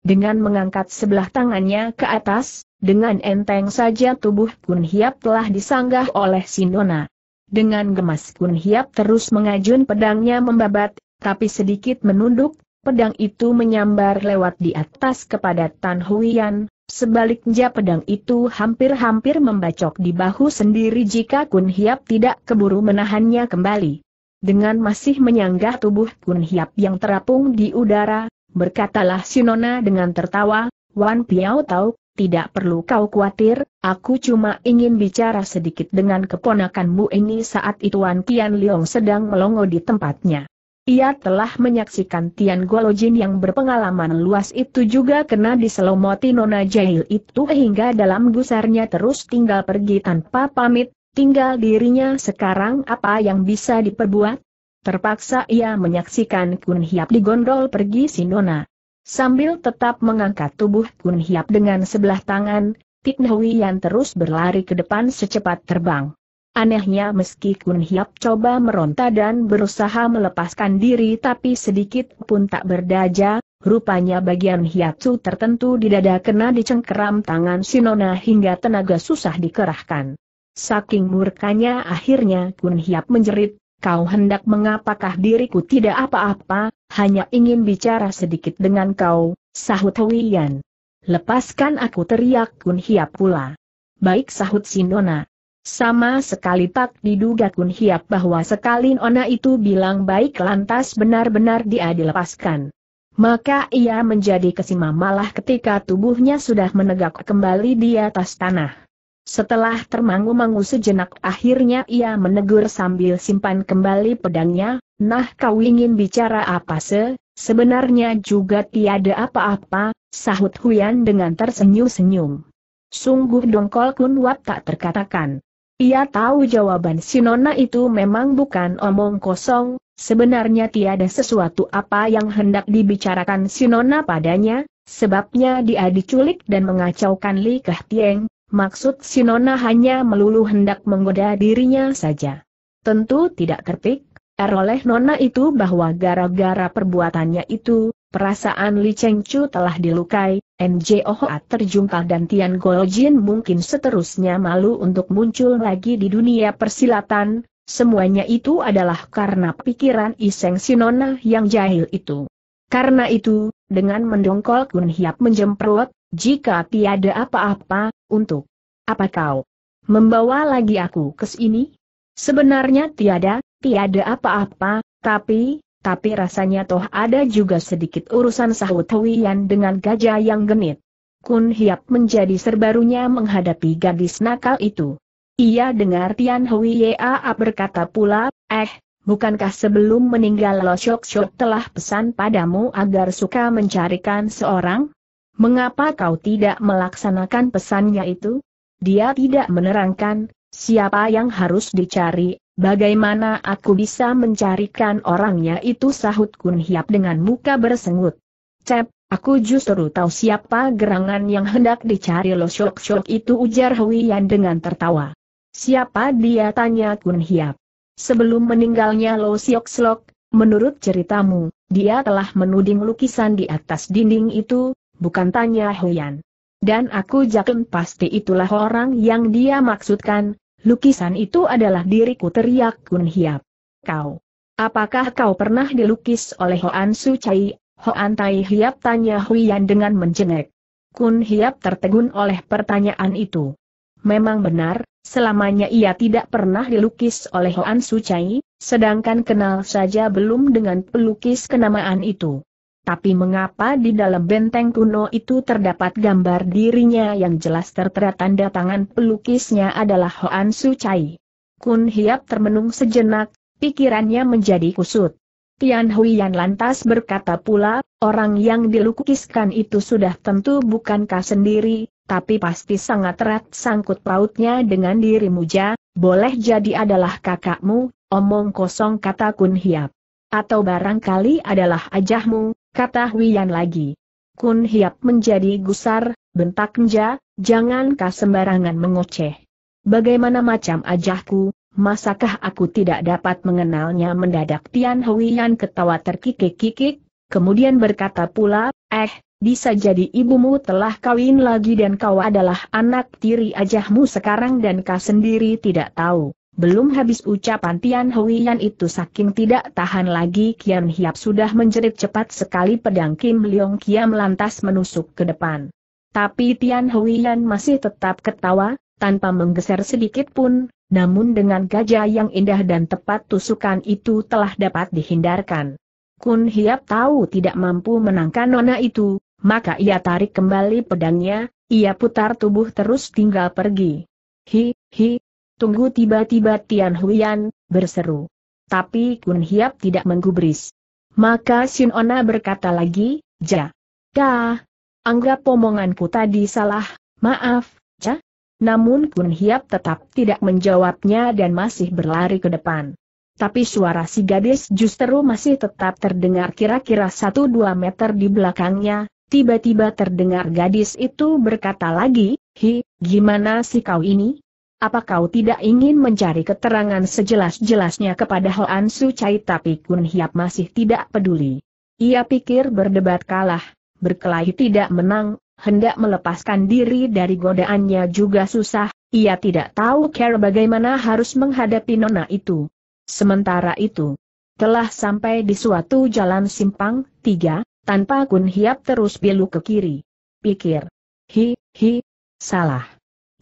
dengan mengangkat sebelah tangannya ke atas, dengan enteng saja tubuh Kun Hiap telah disanggah oleh Sinona. Dengan gemas Kun Hiap terus mengajun pedangnya membabat, tapi sedikit menunduk, pedang itu menyambar lewat di atas kepada Tan Huian, sebaliknya pedang itu hampir-hampir membacok di bahu sendiri jika Kun Hiap tidak keburu menahannya kembali. Dengan masih menyanggah tubuh Kun Hiap yang terapung di udara, berkatalah Sinona dengan tertawa, Wan Piao tahu tidak perlu kau khawatir, aku cuma ingin bicara sedikit dengan keponakanmu ini saat Ituan Tian Liong sedang melongo di tempatnya. Ia telah menyaksikan Tian Golojin yang berpengalaman luas itu juga kena diselomoti nona jahil itu hingga dalam gusarnya terus tinggal pergi tanpa pamit, tinggal dirinya sekarang apa yang bisa diperbuat? Terpaksa ia menyaksikan Kun Hiap digondol pergi si nona. Sambil tetap mengangkat tubuh Kun Hiap dengan sebelah tangan, Tik yang terus berlari ke depan secepat terbang. Anehnya meski Kun Hiap coba meronta dan berusaha melepaskan diri tapi sedikit pun tak berdaja, rupanya bagian hiatsu tertentu di dada kena dicengkeram tangan Sinona hingga tenaga susah dikerahkan. Saking murkanya akhirnya Kun Hiap menjerit, kau hendak mengapakah diriku tidak apa-apa, hanya ingin bicara sedikit dengan kau, sahut Huiyan. Lepaskan aku teriak Kun Hiap pula. Baik sahut Sinona. Sama sekali tak diduga Kun Hiap bahwa sekali Nona itu bilang baik lantas benar-benar dia dilepaskan. Maka ia menjadi kesima malah ketika tubuhnya sudah menegak kembali di atas tanah. Setelah termangu-mangu sejenak akhirnya ia menegur sambil simpan kembali pedangnya, nah kau ingin bicara apa se, sebenarnya juga tiada apa-apa, sahut Huyan dengan tersenyum-senyum. Sungguh dongkol wap tak terkatakan. Ia tahu jawaban si Nona itu memang bukan omong kosong, sebenarnya tiada sesuatu apa yang hendak dibicarakan si Nona padanya, sebabnya dia diculik dan mengacaukan Li Kah Tieng, Maksud Sinona hanya melulu hendak menggoda dirinya saja. Tentu tidak terpik, oleh Nona itu bahwa gara-gara perbuatannya itu, perasaan Li Cheng Chu telah dilukai, NJO terjungkal dan Tian Goljin mungkin seterusnya malu untuk muncul lagi di dunia persilatan, semuanya itu adalah karena pikiran Iseng Sinona yang jahil itu. Karena itu, dengan mendongkol Kun Hiap menjemprot, jika tiada apa-apa, untuk apa kau membawa lagi aku ke sini? Sebenarnya tiada, tiada apa-apa, tapi, tapi rasanya toh ada juga sedikit urusan sahut Huiyan dengan gajah yang genit. Kun Hiap menjadi serbarunya menghadapi gadis nakal itu. Ia dengar Tian Hui Yaa berkata pula, eh, bukankah sebelum meninggal Lo Shok Shok telah pesan padamu agar suka mencarikan seorang Mengapa kau tidak melaksanakan pesannya itu? Dia tidak menerangkan, siapa yang harus dicari, bagaimana aku bisa mencarikan orangnya itu sahut Kun Hiap dengan muka bersengut. Cep, aku justru tahu siapa gerangan yang hendak dicari lo syok-syok itu ujar Huiyan dengan tertawa. Siapa dia tanya Kun Hiap. Sebelum meninggalnya Lo Siok Slok, menurut ceritamu, dia telah menuding lukisan di atas dinding itu, bukan tanya Huyan. Dan aku yakin pasti itulah orang yang dia maksudkan, lukisan itu adalah diriku teriak Kun Hiap. Kau, apakah kau pernah dilukis oleh Hoan Su Chai? Hoan Tai Hiap tanya Huyan dengan menjengek. Kun Hiap tertegun oleh pertanyaan itu. Memang benar, selamanya ia tidak pernah dilukis oleh Hoan Su Chai, sedangkan kenal saja belum dengan pelukis kenamaan itu. Tapi mengapa di dalam benteng kuno itu terdapat gambar dirinya yang jelas tertera tanda tangan pelukisnya adalah Hoan Su Chai. Kun Hiap termenung sejenak, pikirannya menjadi kusut. Tian Huiyan lantas berkata pula, orang yang dilukiskan itu sudah tentu bukankah sendiri, tapi pasti sangat erat sangkut pautnya dengan dirimu ja, boleh jadi adalah kakakmu, omong kosong kata Kun Hiap. Atau barangkali adalah ajahmu, kata Huiyan lagi. Kun Hiap menjadi gusar, bentak Nja, jangankah sembarangan mengoceh. Bagaimana macam ajahku, masakah aku tidak dapat mengenalnya mendadak Tian Huiyan ketawa terkikik-kikik, kemudian berkata pula, eh, bisa jadi ibumu telah kawin lagi dan kau adalah anak tiri ajahmu sekarang dan kau sendiri tidak tahu. Belum habis ucapan Tian Huiyan itu saking tidak tahan lagi Kian Hiap sudah menjerit cepat sekali pedang Kim Leong Kiam lantas menusuk ke depan. Tapi Tian Huiyan masih tetap ketawa, tanpa menggeser sedikit pun, namun dengan gajah yang indah dan tepat tusukan itu telah dapat dihindarkan. Kun Hiap tahu tidak mampu menangkan nona itu, maka ia tarik kembali pedangnya, ia putar tubuh terus tinggal pergi. Hi, hi, Tunggu tiba-tiba Tian Huyan, berseru. Tapi Kun Hiap tidak menggubris. Maka Shin Ona berkata lagi, Ja. Dah. Anggap omonganku tadi salah, maaf, Ja. Namun Kun Hiap tetap tidak menjawabnya dan masih berlari ke depan. Tapi suara si gadis justru masih tetap terdengar kira-kira 1-2 meter di belakangnya, tiba-tiba terdengar gadis itu berkata lagi, Hi, gimana sih kau ini? Apa kau tidak ingin mencari keterangan sejelas-jelasnya kepada Hoan Su Chai tapi Kun Hiap masih tidak peduli. Ia pikir berdebat kalah, berkelahi tidak menang, hendak melepaskan diri dari godaannya juga susah, ia tidak tahu cara bagaimana harus menghadapi nona itu. Sementara itu, telah sampai di suatu jalan simpang, tiga, tanpa Kun Hiap terus belok ke kiri. Pikir, hi, hi, salah.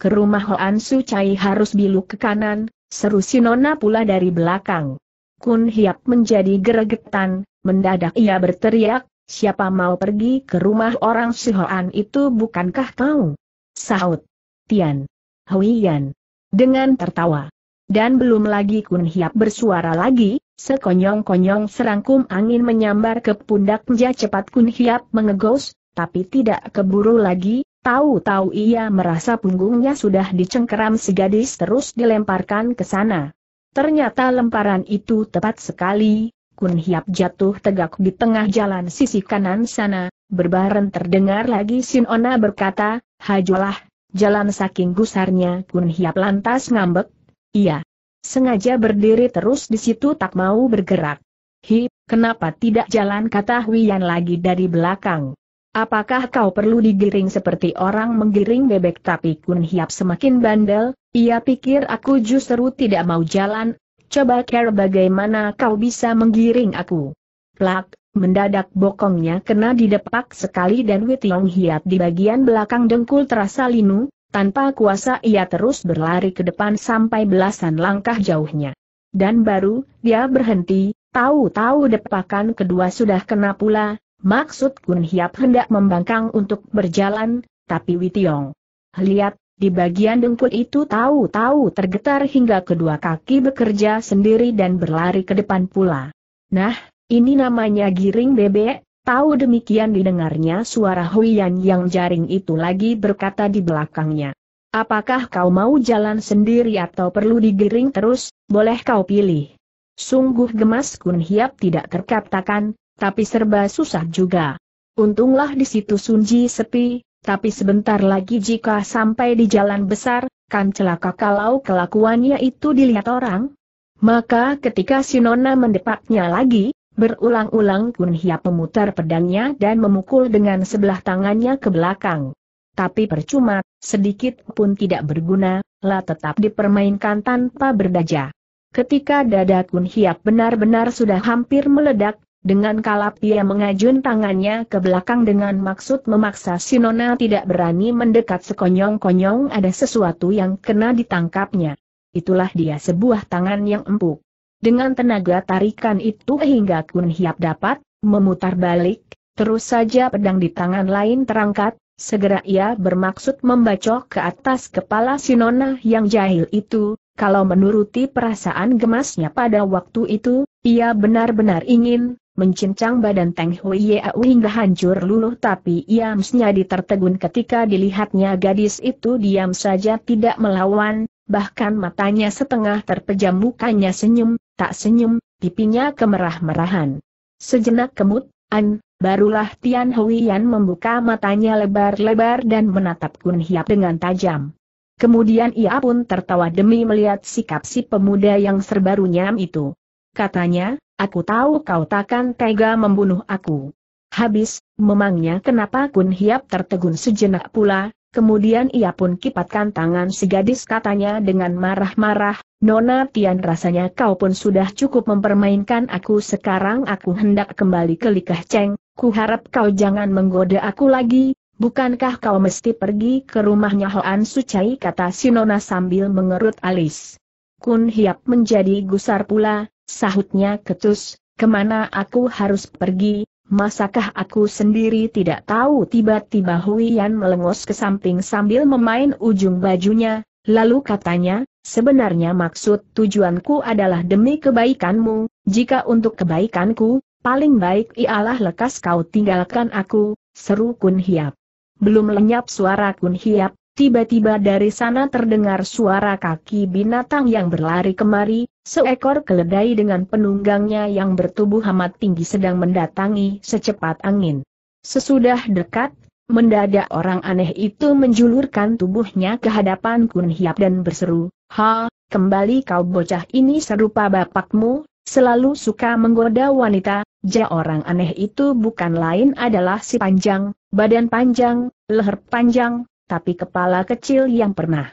Ke rumah Hoan Su Chai harus bilu ke kanan, seru si Nona pula dari belakang. Kun Hiap menjadi geregetan, mendadak ia berteriak, siapa mau pergi ke rumah orang si Hoan itu bukankah kau? Saut. Tian. Huiyan. Dengan tertawa. Dan belum lagi Kun Hiap bersuara lagi, sekonyong-konyong serangkum angin menyambar ke pundak Nja cepat Kun Hiap mengegos, tapi tidak keburu lagi, Tahu-tahu ia merasa punggungnya sudah dicengkeram si gadis terus dilemparkan ke sana. Ternyata lemparan itu tepat sekali, Kun Hiap jatuh tegak di tengah jalan sisi kanan sana, berbareng terdengar lagi Ona berkata, Hajolah, jalan saking gusarnya Kun Hiap lantas ngambek, iya. Sengaja berdiri terus di situ tak mau bergerak. Hi, kenapa tidak jalan kata Huyan lagi dari belakang. Apakah kau perlu digiring seperti orang menggiring bebek tapi Kun Hiap semakin bandel, ia pikir aku justru tidak mau jalan, coba care bagaimana kau bisa menggiring aku. Plak, mendadak bokongnya kena didepak sekali dan Witiong Hiap di bagian belakang dengkul terasa linu, tanpa kuasa ia terus berlari ke depan sampai belasan langkah jauhnya. Dan baru, dia berhenti, tahu-tahu depakan kedua sudah kena pula, Maksud Kun Hiap hendak membangkang untuk berjalan, tapi Witiong. Lihat, di bagian dengkul itu tahu-tahu tergetar hingga kedua kaki bekerja sendiri dan berlari ke depan pula. Nah, ini namanya giring bebek, tahu demikian didengarnya suara Huian yang jaring itu lagi berkata di belakangnya. Apakah kau mau jalan sendiri atau perlu digiring terus, boleh kau pilih. Sungguh gemas Kun Hiap tidak terkatakan, tapi serba susah juga. Untunglah di situ Sunji sepi, tapi sebentar lagi jika sampai di jalan besar, kan celaka kalau kelakuannya itu dilihat orang. Maka ketika Sinona mendepaknya lagi, berulang-ulang Kun Hiap memutar pedangnya dan memukul dengan sebelah tangannya ke belakang. Tapi percuma, sedikit pun tidak berguna, lah tetap dipermainkan tanpa berdaya. Ketika dada Kun Hiap benar-benar sudah hampir meledak, dengan kalap ia mengajun tangannya ke belakang dengan maksud memaksa Sinona tidak berani mendekat sekonyong-konyong ada sesuatu yang kena ditangkapnya. Itulah dia sebuah tangan yang empuk. Dengan tenaga tarikan itu hingga Kun Hiap dapat memutar balik, terus saja pedang di tangan lain terangkat, segera ia bermaksud membacok ke atas kepala Sinona yang jahil itu, kalau menuruti perasaan gemasnya pada waktu itu, ia benar-benar ingin mencincang badan Teng Hui Yau hingga hancur luluh tapi ia iamsnya tertegun ketika dilihatnya gadis itu diam saja tidak melawan, bahkan matanya setengah terpejam mukanya senyum, tak senyum, pipinya kemerah-merahan. Sejenak kemut, an, barulah Tian Yan membuka matanya lebar-lebar dan menatap Kun Hiap dengan tajam. Kemudian ia pun tertawa demi melihat sikap si pemuda yang serbarunya itu. Katanya, Aku tahu kau takkan tega membunuh aku. Habis, memangnya kenapa Kun Hiap tertegun sejenak pula, kemudian ia pun kipatkan tangan si gadis katanya dengan marah-marah, Nona Tian rasanya kau pun sudah cukup mempermainkan aku sekarang aku hendak kembali ke Likah Cheng, ku harap kau jangan menggoda aku lagi, bukankah kau mesti pergi ke rumahnya Hoan Sucai kata si Nona sambil mengerut alis. Kun Hiap menjadi gusar pula, Sahutnya ketus, kemana aku harus pergi, masakah aku sendiri tidak tahu tiba-tiba Huian melengos ke samping sambil memain ujung bajunya, lalu katanya, sebenarnya maksud tujuanku adalah demi kebaikanmu, jika untuk kebaikanku, paling baik ialah lekas kau tinggalkan aku, seru Kun Hiap. Belum lenyap suara Kun Hiap, tiba-tiba dari sana terdengar suara kaki binatang yang berlari kemari, Seekor keledai dengan penunggangnya yang bertubuh amat tinggi sedang mendatangi secepat angin. Sesudah dekat, mendadak orang aneh itu menjulurkan tubuhnya ke hadapan Kun Hiap dan berseru, Ha, kembali kau bocah ini serupa bapakmu, selalu suka menggoda wanita, ja orang aneh itu bukan lain adalah si panjang, badan panjang, leher panjang, tapi kepala kecil yang pernah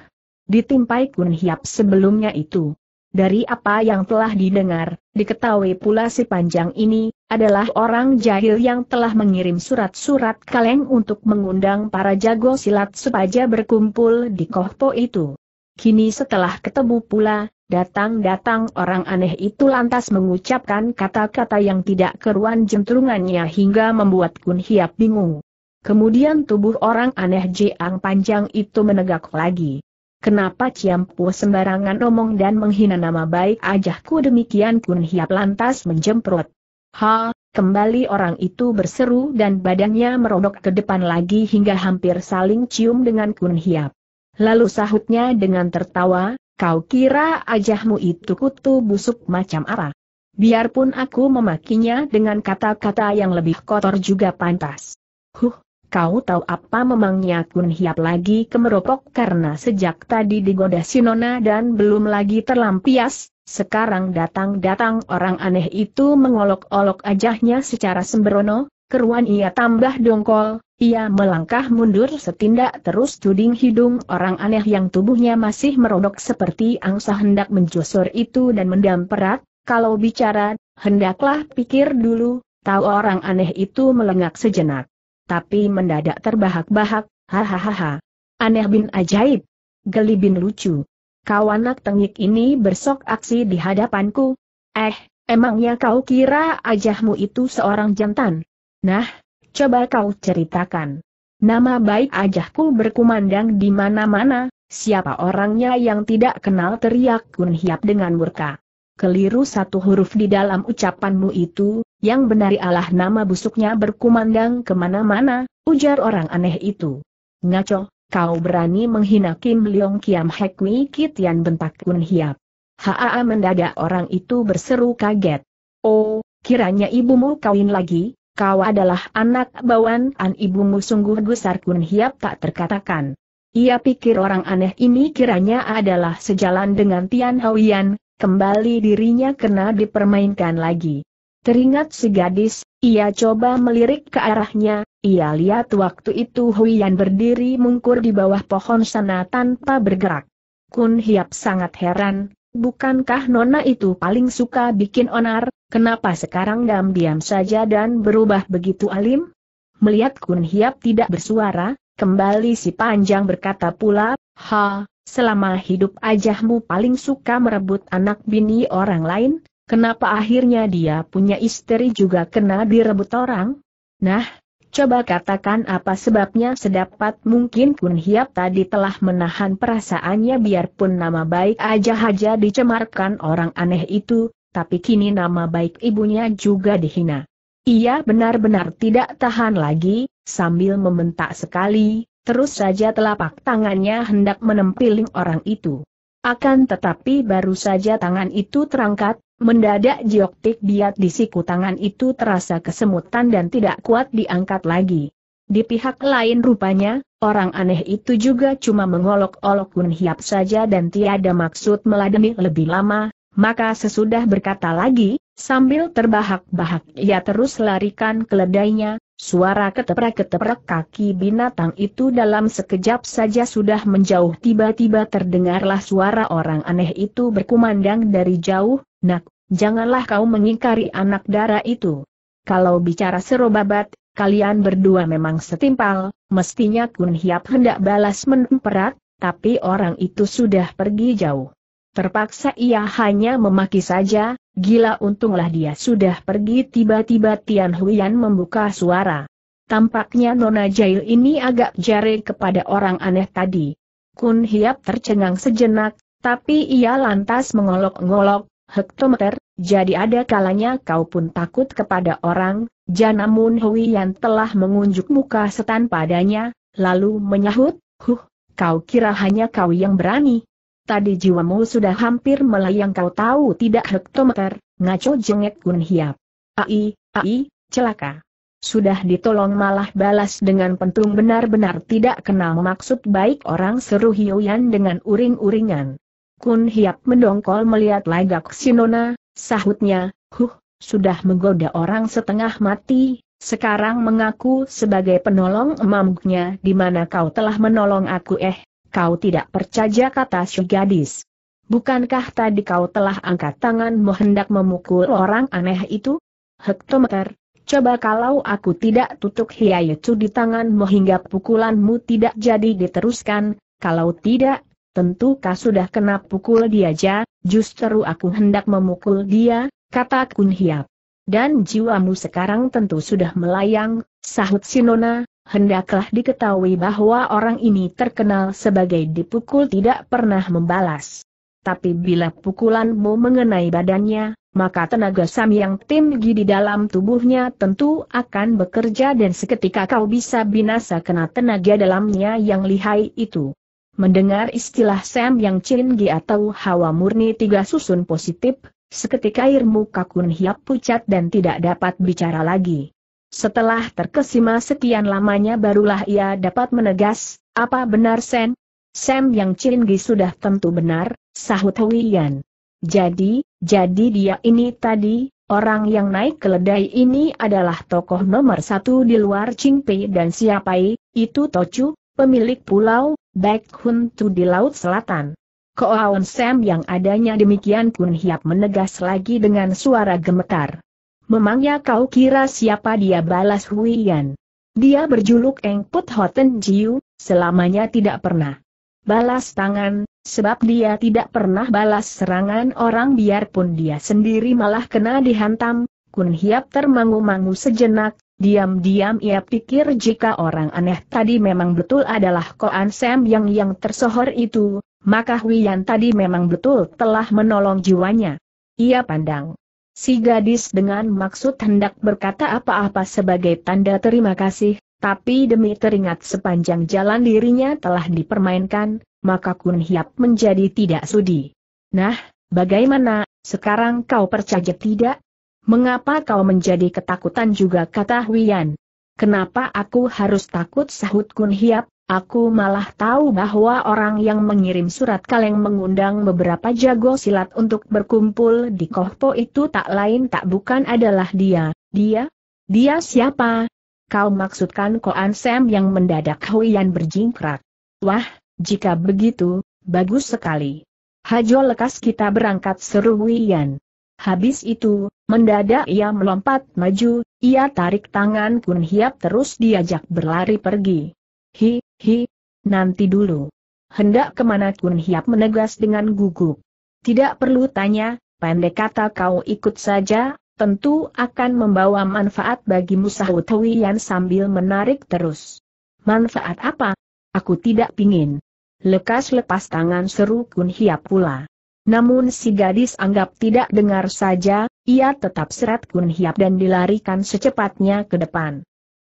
ditimpai Kun Hiap sebelumnya itu. Dari apa yang telah didengar, diketahui pula si panjang ini, adalah orang jahil yang telah mengirim surat-surat kaleng untuk mengundang para jago silat supaya berkumpul di kohpo itu. Kini setelah ketemu pula, datang-datang orang aneh itu lantas mengucapkan kata-kata yang tidak keruan jentrungannya hingga membuat Kun Hiap bingung. Kemudian tubuh orang aneh Jiang panjang itu menegak lagi. Kenapa Ciampu sembarangan omong dan menghina nama baik ajahku demikian Kun Hiap lantas menjemprot. Ha, kembali orang itu berseru dan badannya merodok ke depan lagi hingga hampir saling cium dengan Kun Hiap. Lalu sahutnya dengan tertawa, kau kira ajahmu itu kutu busuk macam apa? Biarpun aku memakinya dengan kata-kata yang lebih kotor juga pantas. Huh, Kau tahu apa memangnya Kun Hiap lagi kemeropok karena sejak tadi digoda Sinona dan belum lagi terlampias, sekarang datang-datang orang aneh itu mengolok-olok ajahnya secara sembrono, keruan ia tambah dongkol, ia melangkah mundur setindak terus tuding hidung orang aneh yang tubuhnya masih merodok seperti angsa hendak menjusur itu dan mendam perat, kalau bicara, hendaklah pikir dulu, tahu orang aneh itu melengak sejenak tapi mendadak terbahak-bahak, hahaha. Aneh bin ajaib. Geli bin lucu. Kawanak tengik ini bersok aksi di hadapanku. Eh, emangnya kau kira ajahmu itu seorang jantan? Nah, coba kau ceritakan. Nama baik ajahku berkumandang di mana-mana, siapa orangnya yang tidak kenal teriak Kun Hiap dengan murka. Keliru satu huruf di dalam ucapanmu itu, yang benar ialah nama busuknya berkumandang kemana-mana, ujar orang aneh itu. Ngaco, kau berani menghina Kim Leong Kiam Hek Wee Kitian bentak Kun Hiap. Haa mendadak orang itu berseru kaget. Oh, kiranya ibumu kawin lagi, kau adalah anak bawaan an ibumu sungguh gusar Kun Hiap tak terkatakan. Ia pikir orang aneh ini kiranya adalah sejalan dengan Tian Yan, kembali dirinya kena dipermainkan lagi. Teringat si gadis, ia coba melirik ke arahnya, ia lihat waktu itu Huiyan berdiri mungkur di bawah pohon sana tanpa bergerak. Kun Hiap sangat heran, bukankah Nona itu paling suka bikin onar, kenapa sekarang diam-diam saja dan berubah begitu alim? Melihat Kun Hiap tidak bersuara, kembali si panjang berkata pula, Ha, selama hidup ajahmu paling suka merebut anak bini orang lain, Kenapa akhirnya dia punya istri juga kena direbut orang? Nah, coba katakan apa sebabnya sedapat mungkin Kun Hiap tadi telah menahan perasaannya biarpun nama baik aja haja dicemarkan orang aneh itu, tapi kini nama baik ibunya juga dihina. Ia benar-benar tidak tahan lagi, sambil membentak sekali, terus saja telapak tangannya hendak menempiling orang itu. Akan tetapi baru saja tangan itu terangkat, Mendadak joktik diat di siku tangan itu terasa kesemutan dan tidak kuat diangkat lagi. Di pihak lain rupanya, orang aneh itu juga cuma mengolok-olok Gun Hiap saja dan tiada maksud meladeni lebih lama, maka sesudah berkata lagi, sambil terbahak-bahak ia terus larikan keledainya, Suara keteprak-keteprak kaki binatang itu dalam sekejap saja sudah menjauh tiba-tiba terdengarlah suara orang aneh itu berkumandang dari jauh, nak, janganlah kau mengingkari anak darah itu. Kalau bicara serobabat, kalian berdua memang setimpal, mestinya Kun Hiap hendak balas menemperat, tapi orang itu sudah pergi jauh. Terpaksa ia hanya memaki saja, gila untunglah dia sudah pergi tiba-tiba Tian Huyan membuka suara. Tampaknya Nona Jail ini agak jare kepada orang aneh tadi. Kun Hiap tercengang sejenak, tapi ia lantas mengolok-ngolok, hektometer, jadi ada kalanya kau pun takut kepada orang, Janamun Huian telah mengunjuk muka setan padanya, lalu menyahut, huh, kau kira hanya kau yang berani, Tadi jiwamu sudah hampir melayang kau tahu tidak hektometer, ngaco jengek Gun Hiap. Ai, ai, celaka. Sudah ditolong malah balas dengan pentung benar-benar tidak kenal maksud baik orang seru hiuyan dengan uring-uringan. Kun Hiap mendongkol melihat lagak Sinona, sahutnya, huh, sudah menggoda orang setengah mati, sekarang mengaku sebagai penolong emamuknya di mana kau telah menolong aku eh, Kau tidak percaya kata si gadis. Bukankah tadi kau telah angkat tanganmu hendak memukul orang aneh itu? Hektometer, coba kalau aku tidak tutup hiayucu di tanganmu hingga pukulanmu tidak jadi diteruskan, kalau tidak, tentu kau sudah kena pukul dia aja, justru aku hendak memukul dia, kata Kun Hiap. Dan jiwamu sekarang tentu sudah melayang, sahut Sinona, hendaklah diketahui bahwa orang ini terkenal sebagai dipukul tidak pernah membalas. Tapi bila pukulanmu mengenai badannya, maka tenaga Sam yang tinggi di dalam tubuhnya tentu akan bekerja dan seketika kau bisa binasa kena tenaga dalamnya yang lihai itu. Mendengar istilah Sam yang cinggi atau hawa murni tiga susun positif, seketika air muka Kun Hiap pucat dan tidak dapat bicara lagi. Setelah terkesima sekian lamanya barulah ia dapat menegas, apa benar Sen? Sam yang Cinggi sudah tentu benar, sahut Huiyan. Jadi, jadi dia ini tadi, orang yang naik keledai ini adalah tokoh nomor satu di luar Pei dan Siapai, itu Tochu, pemilik pulau, Baik Hun Tu di Laut Selatan. Koaon Sam yang adanya demikian pun Hiap menegas lagi dengan suara gemetar. Memangnya kau kira siapa dia balas Huiyan? Dia berjuluk Eng Put Hoten Jiu, selamanya tidak pernah balas tangan, sebab dia tidak pernah balas serangan orang biarpun dia sendiri malah kena dihantam. Kun Hiap termangu-mangu sejenak, diam-diam ia pikir jika orang aneh tadi memang betul adalah Koan Sam yang yang tersohor itu, maka Huiyan tadi memang betul telah menolong jiwanya. Ia pandang Si gadis dengan maksud hendak berkata apa-apa sebagai tanda terima kasih, tapi demi teringat sepanjang jalan dirinya telah dipermainkan, maka Kun Hiap menjadi tidak sudi. Nah, bagaimana, sekarang kau percaya tidak? Mengapa kau menjadi ketakutan juga kata Huyan? Kenapa aku harus takut sahut Kun Hiap, Aku malah tahu bahwa orang yang mengirim surat kaleng mengundang beberapa jago silat untuk berkumpul di Kohpo itu tak lain tak bukan adalah dia. Dia? Dia siapa? Kau maksudkan Koan Sam yang mendadak Huyan berjingkrak. Wah, jika begitu, bagus sekali. Hajo lekas kita berangkat seru Huyan. Habis itu, mendadak ia melompat maju, ia tarik tangan Kun Hiap terus diajak berlari pergi. Hi, Hi, nanti dulu. Hendak kemana Kun Hiap menegas dengan gugup. Tidak perlu tanya, pendek kata kau ikut saja, tentu akan membawa manfaat bagimu sahut yang sambil menarik terus. Manfaat apa? Aku tidak pingin. Lekas-lepas tangan seru Kun Hiap pula. Namun si gadis anggap tidak dengar saja, ia tetap seret Kun Hiap dan dilarikan secepatnya ke depan.